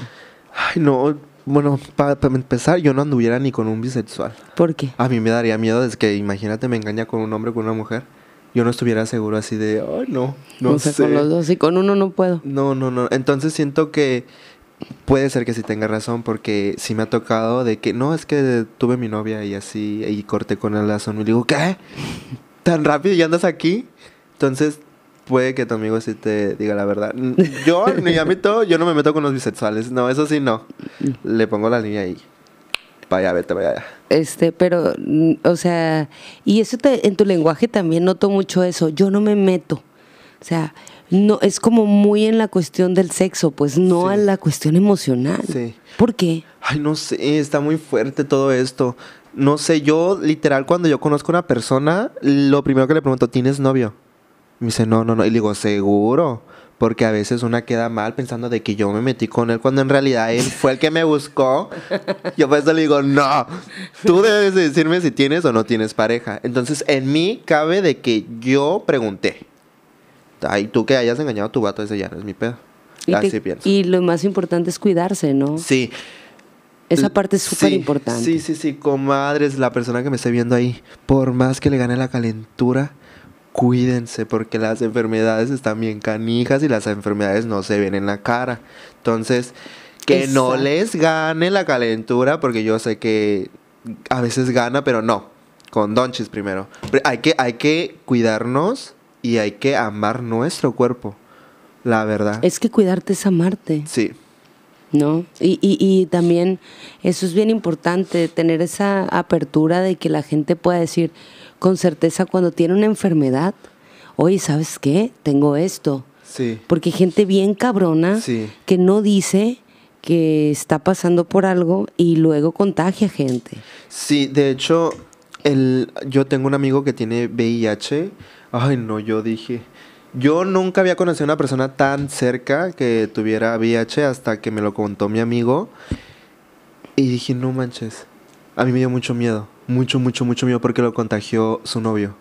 Ay, no, bueno, para, empezar, yo no anduviera ni con un bisexual. ¿Por qué? A mí me daría miedo, es que imagínate, me engaña con un hombre, con una mujer yo no estuviera seguro así de, ay, no, no o sea, sé. con los dos y con uno no puedo. No, no, no. Entonces siento que puede ser que sí tenga razón porque sí me ha tocado de que no, es que tuve mi novia y así y corté con el lazo y digo, ¿qué? ¿Tan rápido y andas aquí? Entonces, puede que tu amigo sí te diga la verdad. Yo ni a mí todo, yo no me meto con los bisexuales, no, eso sí no. Le pongo la línea ahí. Vaya, vete, vaya Este, pero, o sea, y eso en tu lenguaje también noto mucho eso. Yo no me meto. O sea, no es como muy en la cuestión del sexo, pues no a la cuestión emocional. Sí. ¿Por qué? Ay, no sé, está muy fuerte todo esto. No sé, yo literal cuando yo conozco a una persona, lo primero que le pregunto, ¿tienes novio? Me dice, no, no, no. Y le digo, seguro. Porque a veces una queda mal pensando de que yo me metí con él cuando en realidad él fue el que me buscó. Yo por eso le digo, no, tú debes decirme si tienes o no tienes pareja. Entonces en mí cabe de que yo pregunté. Ay, tú que hayas engañado a tu vato, ese ya no es mi pedo. Y, Así pienso. y lo más importante es cuidarse, ¿no? Sí. Esa parte es súper importante. Sí, sí, sí, comadres, la persona que me esté viendo ahí, por más que le gane la calentura, cuídense porque las enfermedades están bien canijas y las enfermedades no se ven en la cara. Entonces, que no les gane la calentura porque yo sé que a veces gana, pero no. Con donches primero. Hay que, hay que cuidarnos y hay que amar nuestro cuerpo, la verdad. Es que cuidarte es amarte. Sí. ¿No? Y, y, y también eso es bien importante, tener esa apertura de que la gente pueda decir con certeza cuando tiene una enfermedad, oye, ¿sabes qué? Tengo esto. Sí. Porque hay gente bien cabrona que no dice que está pasando por algo y luego contagia gente. Sí, de hecho, el, yo tengo un amigo que tiene VIH Ay, no, yo dije. Yo nunca había conocido a una persona tan cerca que tuviera VIH hasta que me lo contó mi amigo. Y dije, no manches. A mí me dio mucho miedo. Mucho, mucho, mucho miedo porque lo contagió su novio.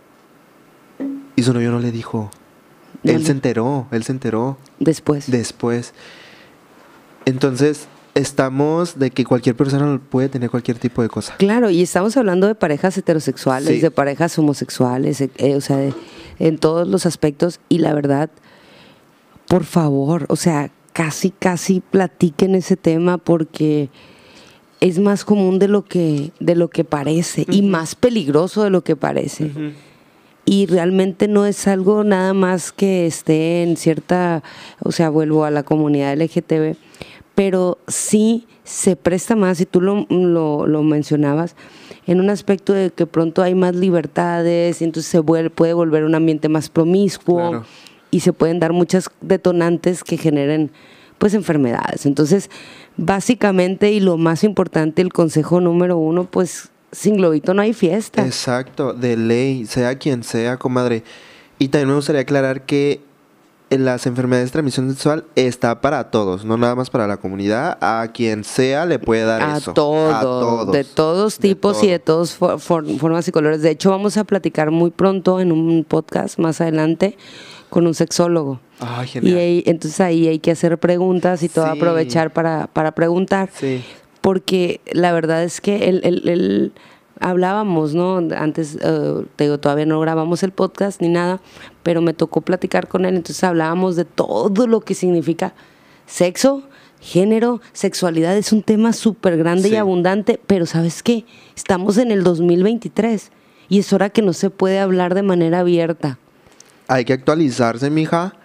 Y su novio no le dijo. Él se enteró, él se enteró. Después. Después. Entonces, estamos de que cualquier persona puede tener cualquier tipo de cosa. Claro, y estamos hablando de parejas heterosexuales, de parejas homosexuales, eh, eh, o sea, en todos los aspectos. Y la verdad, por favor, o sea, casi, casi platiquen ese tema porque es más común de lo que, de lo que parece y más peligroso de lo que parece. y realmente no es algo nada más que esté en cierta, o sea, vuelvo a la comunidad LGTB, pero sí se presta más, y tú lo, lo, lo mencionabas, en un aspecto de que pronto hay más libertades, y entonces se vuelve, puede volver un ambiente más promiscuo y se pueden dar muchas detonantes que generen pues enfermedades. Entonces, básicamente y lo más importante, el consejo número uno, pues sin globito no hay fiesta. Exacto, de ley, sea quien sea, comadre. Y también me gustaría aclarar que las enfermedades de transmisión sexual está para todos, no nada más para la comunidad, a quien sea le puede dar a eso. a todos, de todos tipos y de todas formas y colores. De hecho, vamos a platicar muy pronto en un podcast más adelante con un sexólogo. Ay, genial. Y entonces ahí hay que hacer preguntas y todo aprovechar para, para preguntar. Sí. Porque la verdad es que el hablábamos, ¿no? Antes, eh, te digo, todavía no grabamos el podcast ni nada, pero me tocó platicar con él, entonces hablábamos de todo lo que significa sexo, género, sexualidad, es un tema súper grande y abundante, pero ¿sabes qué? Estamos en el 2023 y es hora que no se puede hablar de manera abierta. Hay que actualizarse, mija.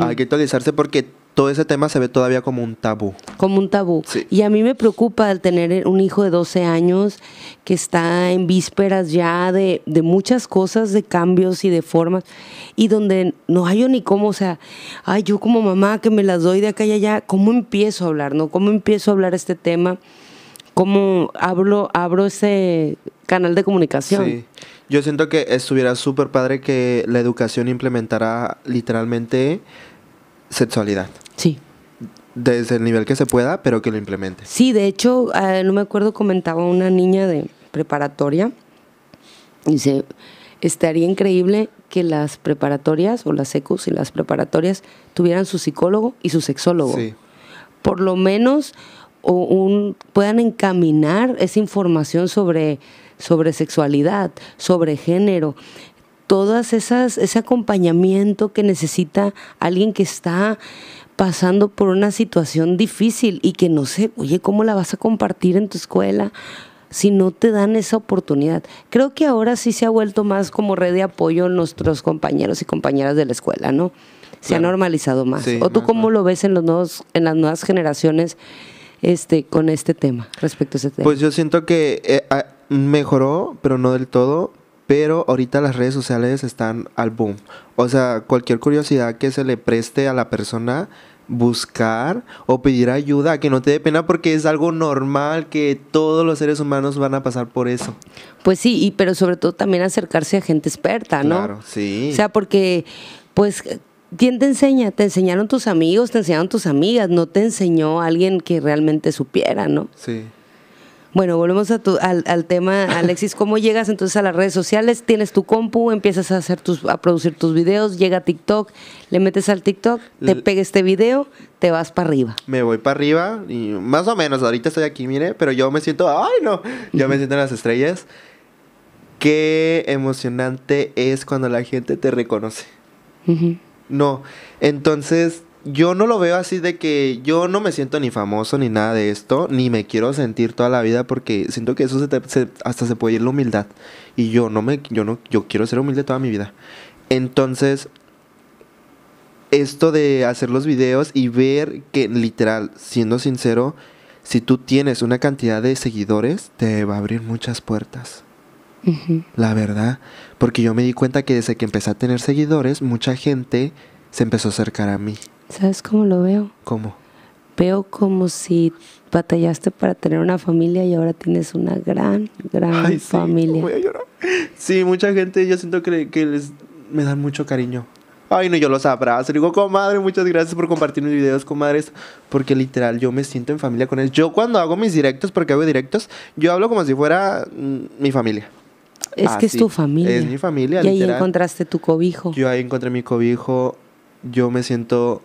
Hay que actualizarse porque todo ese tema se ve todavía como un tabú. Como un tabú. Y a mí me preocupa al tener un hijo de 12 años que está en vísperas ya de, de muchas cosas, de cambios y de formas, y donde no hay ni cómo, o sea, ay, yo como mamá que me las doy de acá y allá, ¿cómo empiezo a hablar, no? ¿Cómo empiezo a hablar este tema? ¿Cómo hablo, abro ese canal de comunicación? Sí. Yo siento que estuviera súper padre que la educación implementara literalmente sexualidad. Sí. Desde el nivel que se pueda, pero que lo implemente. Sí, de hecho, ah, no me acuerdo, comentaba una niña de preparatoria, dice, estaría increíble que las preparatorias o las secus y las preparatorias tuvieran su psicólogo y su sexólogo. Sí. Por lo menos o un, puedan encaminar esa información sobre, sobre sexualidad, sobre género todas esas ese acompañamiento que necesita alguien que está pasando por una situación difícil y que no sé, oye, ¿cómo la vas a compartir en tu escuela? si no te dan esa oportunidad. Creo que ahora sí se ha vuelto más como red de apoyo nuestros compañeros y compañeras de la escuela, ¿no? Se ha normalizado más. ¿O tú cómo lo ves en los en las nuevas generaciones este, con este tema, respecto a ese tema? Pues yo siento que eh, ah, mejoró, pero no del todo pero ahorita las redes sociales están al boom. O sea, cualquier curiosidad que se le preste a la persona, buscar o pedir ayuda, que no te dé pena porque es algo normal que todos los seres humanos van a pasar por eso. Pues sí, y, pero sobre todo también acercarse a gente experta, ¿no? Claro, sí. O sea, porque pues ¿Quién te enseña? Te enseñaron tus amigos, te enseñaron tus amigas, no te enseñó alguien que realmente supiera, ¿no? Sí. Bueno, volvemos al, tema, Alexis, ¿cómo llegas entonces a las redes sociales? ¿Tienes tu compu, empiezas a, hacer tus, a producir tus videos, llega TikTok, le metes al TikTok, te pega este video, te vas para arriba? Me voy para arriba y más o menos, ahorita estoy aquí, mire, pero yo me siento, ay no, yo me siento en las estrellas. Qué emocionante es cuando la gente te reconoce. No, entonces yo no lo veo así de que yo no me siento ni famoso ni nada de esto, ni me quiero sentir toda la vida porque siento que eso hasta se puede ir la humildad y yo no me yo no yo quiero ser humilde toda mi vida. Entonces, esto de hacer los videos y ver que literal, siendo sincero, si tú tienes una cantidad de seguidores, te va a abrir muchas puertas. La verdad, porque yo me di cuenta que desde que empecé a tener seguidores, mucha gente se empezó a acercar a mí. ¿Sabes cómo lo veo? ¿Cómo? Veo como si batallaste para tener una familia y ahora tienes una gran, gran familia. Sí, mucha gente, yo siento que, les, me dan mucho cariño. Ay, no, yo los abrazo. Digo, comadre, muchas gracias por compartir mis videos, comadres. Porque literal, yo me siento en familia con ellos. Yo cuando hago mis directos, porque hago directos, yo hablo como si fuera mm, mi familia. Es que es tu familia. Es mi familia. Y ahí encontraste tu cobijo. Yo ahí encontré mi cobijo yo me siento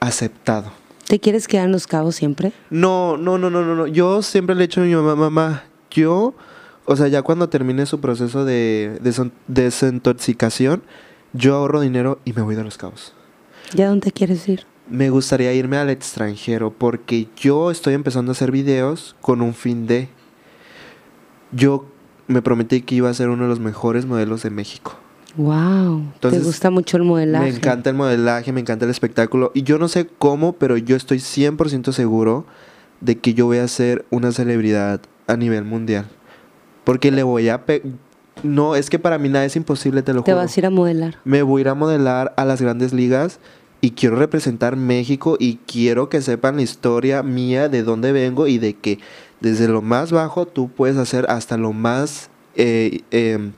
aceptado. ¿Te quieres quedar en los cabos siempre? No, no, no, no, no, Yo siempre le he dicho a mi mamá, mamá, yo, o sea, ya cuando termine su proceso de, desintoxicación, yo ahorro dinero y me voy de los cabos. ¿Ya dónde quieres ir? Me gustaría irme al extranjero porque yo estoy empezando a hacer videos con un fin de... Yo me prometí que iba a ser uno de los mejores modelos de México. Wow. ¿Te gusta mucho el modelaje? Me encanta el modelaje, me encanta el espectáculo. Y yo no sé cómo, pero yo estoy 100% seguro de que yo voy a ser una celebridad a nivel mundial. Porque le voy a... no, es que para mí nada es imposible, te lo juro. Te vas a ir a modelar. Me voy a ir a modelar a las grandes ligas y quiero representar México y quiero que sepan la historia mía, de dónde vengo y de que desde lo más bajo tú puedes hacer hasta lo más... Eh, em,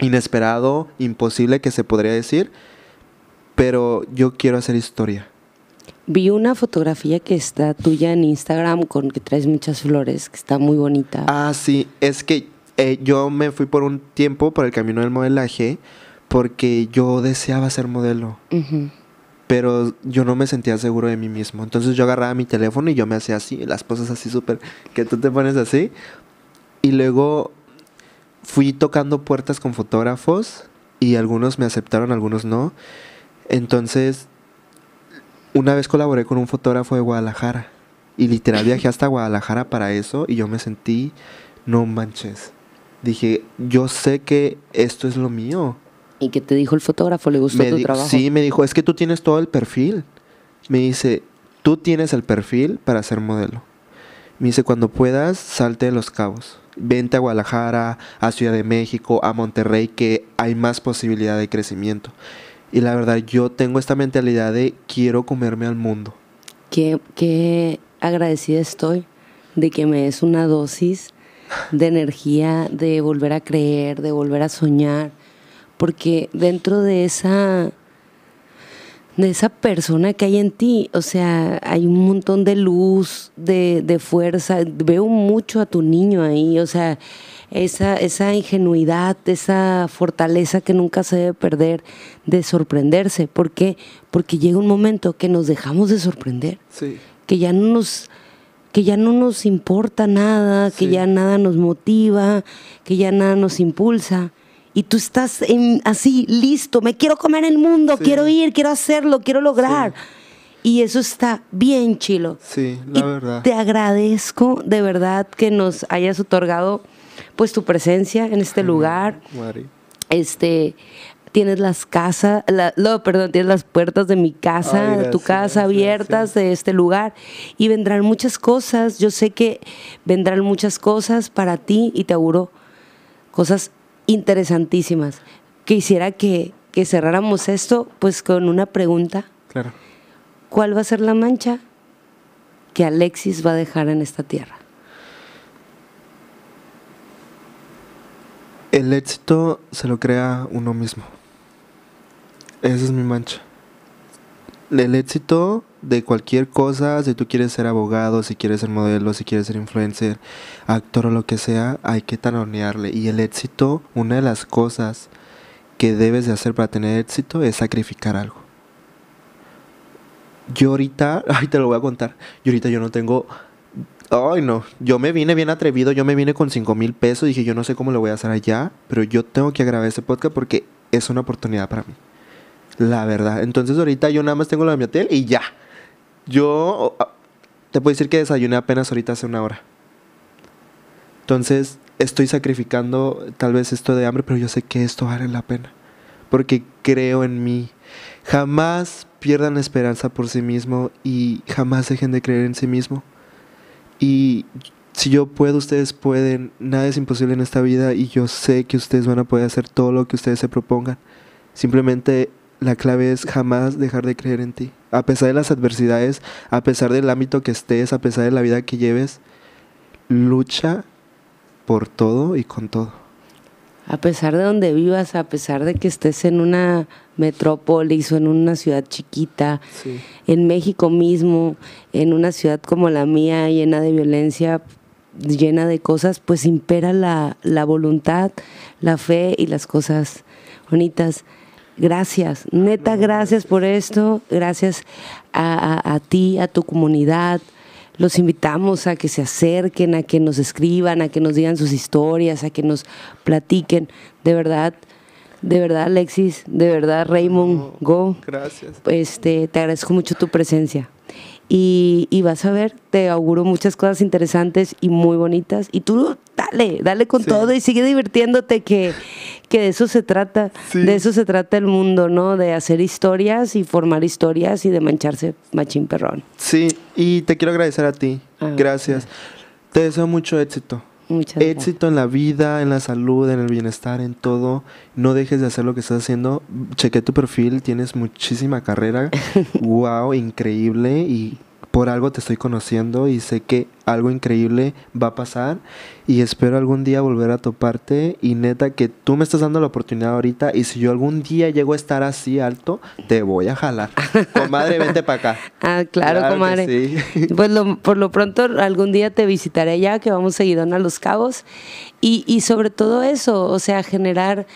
inesperado, imposible que se podría decir, pero yo quiero hacer historia. Vi una fotografía que está tuya en Instagram con que traes muchas flores, que está muy bonita. Ah, sí, es que eh, yo me fui por un tiempo por el camino del modelaje porque yo deseaba ser modelo. Pero yo no me sentía seguro de mí mismo. Entonces yo agarraba mi teléfono y yo me hacía así, las cosas así súper, que tú te pones así. Y luego fui tocando puertas con fotógrafos y algunos me aceptaron, algunos no. Entonces, una vez colaboré con un fotógrafo de Guadalajara y literal viajé hasta Guadalajara para eso y yo me sentí, no manches. Dije, yo sé que esto es lo mío. ¿Y qué te dijo el fotógrafo? ¿Le gustó tu trabajo? Sí, me dijo, es que tú tienes todo el perfil. Me dice, tú tienes el perfil para ser modelo. Me dice, cuando puedas, salte de los cabos vente a Guadalajara, a Ciudad de México, a Monterrey, que hay más posibilidad de crecimiento. Y la verdad, yo tengo esta mentalidad de quiero comerme al mundo. Qué, agradecida estoy de que me des una dosis de energía, de volver a creer, de volver a soñar, porque dentro de esa de esa persona que hay en ti. O sea, hay un montón de luz, de, de fuerza. Veo mucho a tu niño ahí. O sea, esa, esa ingenuidad, esa fortaleza que nunca se debe perder de sorprenderse. ¿Por qué? Porque llega un momento que nos dejamos de sorprender. Que ya no nos que ya no nos importa nada, que ya nada nos motiva, que ya nada nos impulsa y tú estás así, listo, me quiero comer el mundo, quiero ir, quiero hacerlo, quiero lograr. Y eso está bien chilo. Sí, la verdad. Te agradezco de verdad que nos hayas otorgado pues tu presencia en este lugar. Este, tienes las casas, perdón, tienes las puertas de mi casa, de tu casa abiertas de este lugar y vendrán muchas cosas. Yo sé que vendrán muchas cosas para ti y te auguro cosas interesantísimas. Quisiera que, que cerráramos esto pues con una pregunta. Claro. ¿Cuál va a ser la mancha que Alexis va a dejar en esta tierra? El éxito se lo crea uno mismo. Esa es mi mancha. El éxito de cualquier cosa, si tú quieres ser abogado, si quieres ser modelo, si quieres ser influencer, actor o lo que sea, hay que talonearle. Y el éxito, una de las cosas que debes de hacer para tener éxito es sacrificar algo. Yo ahorita, ay, te lo voy a contar, yo ahorita yo no tengo... Ay, no, yo me vine bien atrevido, yo me vine con 5 mil pesos, dije yo no sé cómo lo voy a hacer allá, pero yo tengo que grabar ese podcast porque es una oportunidad para mí. La verdad. Entonces ahorita yo nada más tengo lo de mi hotel y ya. Yo te puedo decir que desayuné apenas ahorita hace una hora. Entonces, estoy sacrificando tal vez esto de hambre, pero yo sé que esto vale la pena. Porque creo en mí. Jamás pierdan esperanza por sí mismo y jamás dejen de creer en sí mismo. Y si yo puedo, ustedes pueden. Nada es imposible en esta vida y yo sé que ustedes van a poder hacer todo lo que ustedes se propongan. Simplemente la clave es jamás dejar de creer en ti. A pesar de las adversidades, a pesar del ámbito que estés, a pesar de la vida que lleves, lucha por todo y con todo. A pesar de donde vivas, a pesar de que estés en una metrópolis o en una ciudad chiquita, en México mismo, en una ciudad como la mía, llena de violencia, llena de cosas, pues impera la, la voluntad, la fe y las cosas bonitas. Gracias, neta, gracias por esto, gracias a, a, ti, a tu comunidad, los invitamos a que se acerquen, a que nos escriban, a que nos digan sus historias, a que nos platiquen. De verdad, de verdad, Alexis, de verdad, Raymond, Go. Gracias. Este, te agradezco mucho tu presencia. Y, vas a ver, te auguro muchas cosas interesantes y muy bonitas. Y tú dale, dale con todo y sigue divirtiéndote que, que de eso se trata, de eso se trata el mundo, ¿no? De hacer historias y formar historias y de mancharse machín perrón. Sí, y te quiero agradecer a ti. Ah, gracias. Te deseo mucho éxito. Muchas éxito en la vida, en la salud, en el bienestar, en todo. No dejes de hacer lo que estás haciendo. Chequé tu perfil, tienes muchísima carrera. wow, increíble. Y por algo te estoy conociendo y sé que algo increíble va a pasar y espero algún día volver a toparte y neta que tú me estás dando la oportunidad ahorita y si yo algún día llego a estar así alto, te voy a jalar. comadre, vente para acá. Ah, claro, comadre. Pues por lo pronto algún día te visitaré ya que vamos seguidón a Los Cabos y, y sobre todo eso, o sea, generar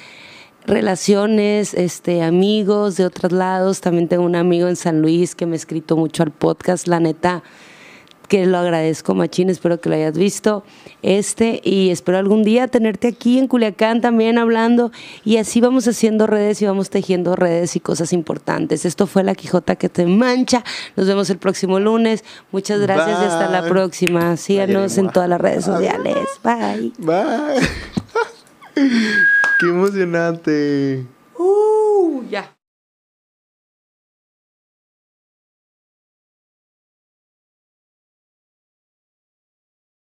relaciones, este, amigos de otros lados. También tengo un amigo en San Luis que me ha escrito mucho al podcast, la neta, que lo agradezco, Machín, espero que lo hayas visto. Este, y espero algún día tenerte aquí en Culiacán también hablando. Y así vamos haciendo redes y vamos tejiendo redes y cosas importantes. Esto fue La Quijota que te mancha. Nos vemos el próximo lunes. Muchas gracias y hasta la próxima. Síganos en todas las redes sociales. Bye. Bye. ¡Qué emocionante! ¡Uh! Ya.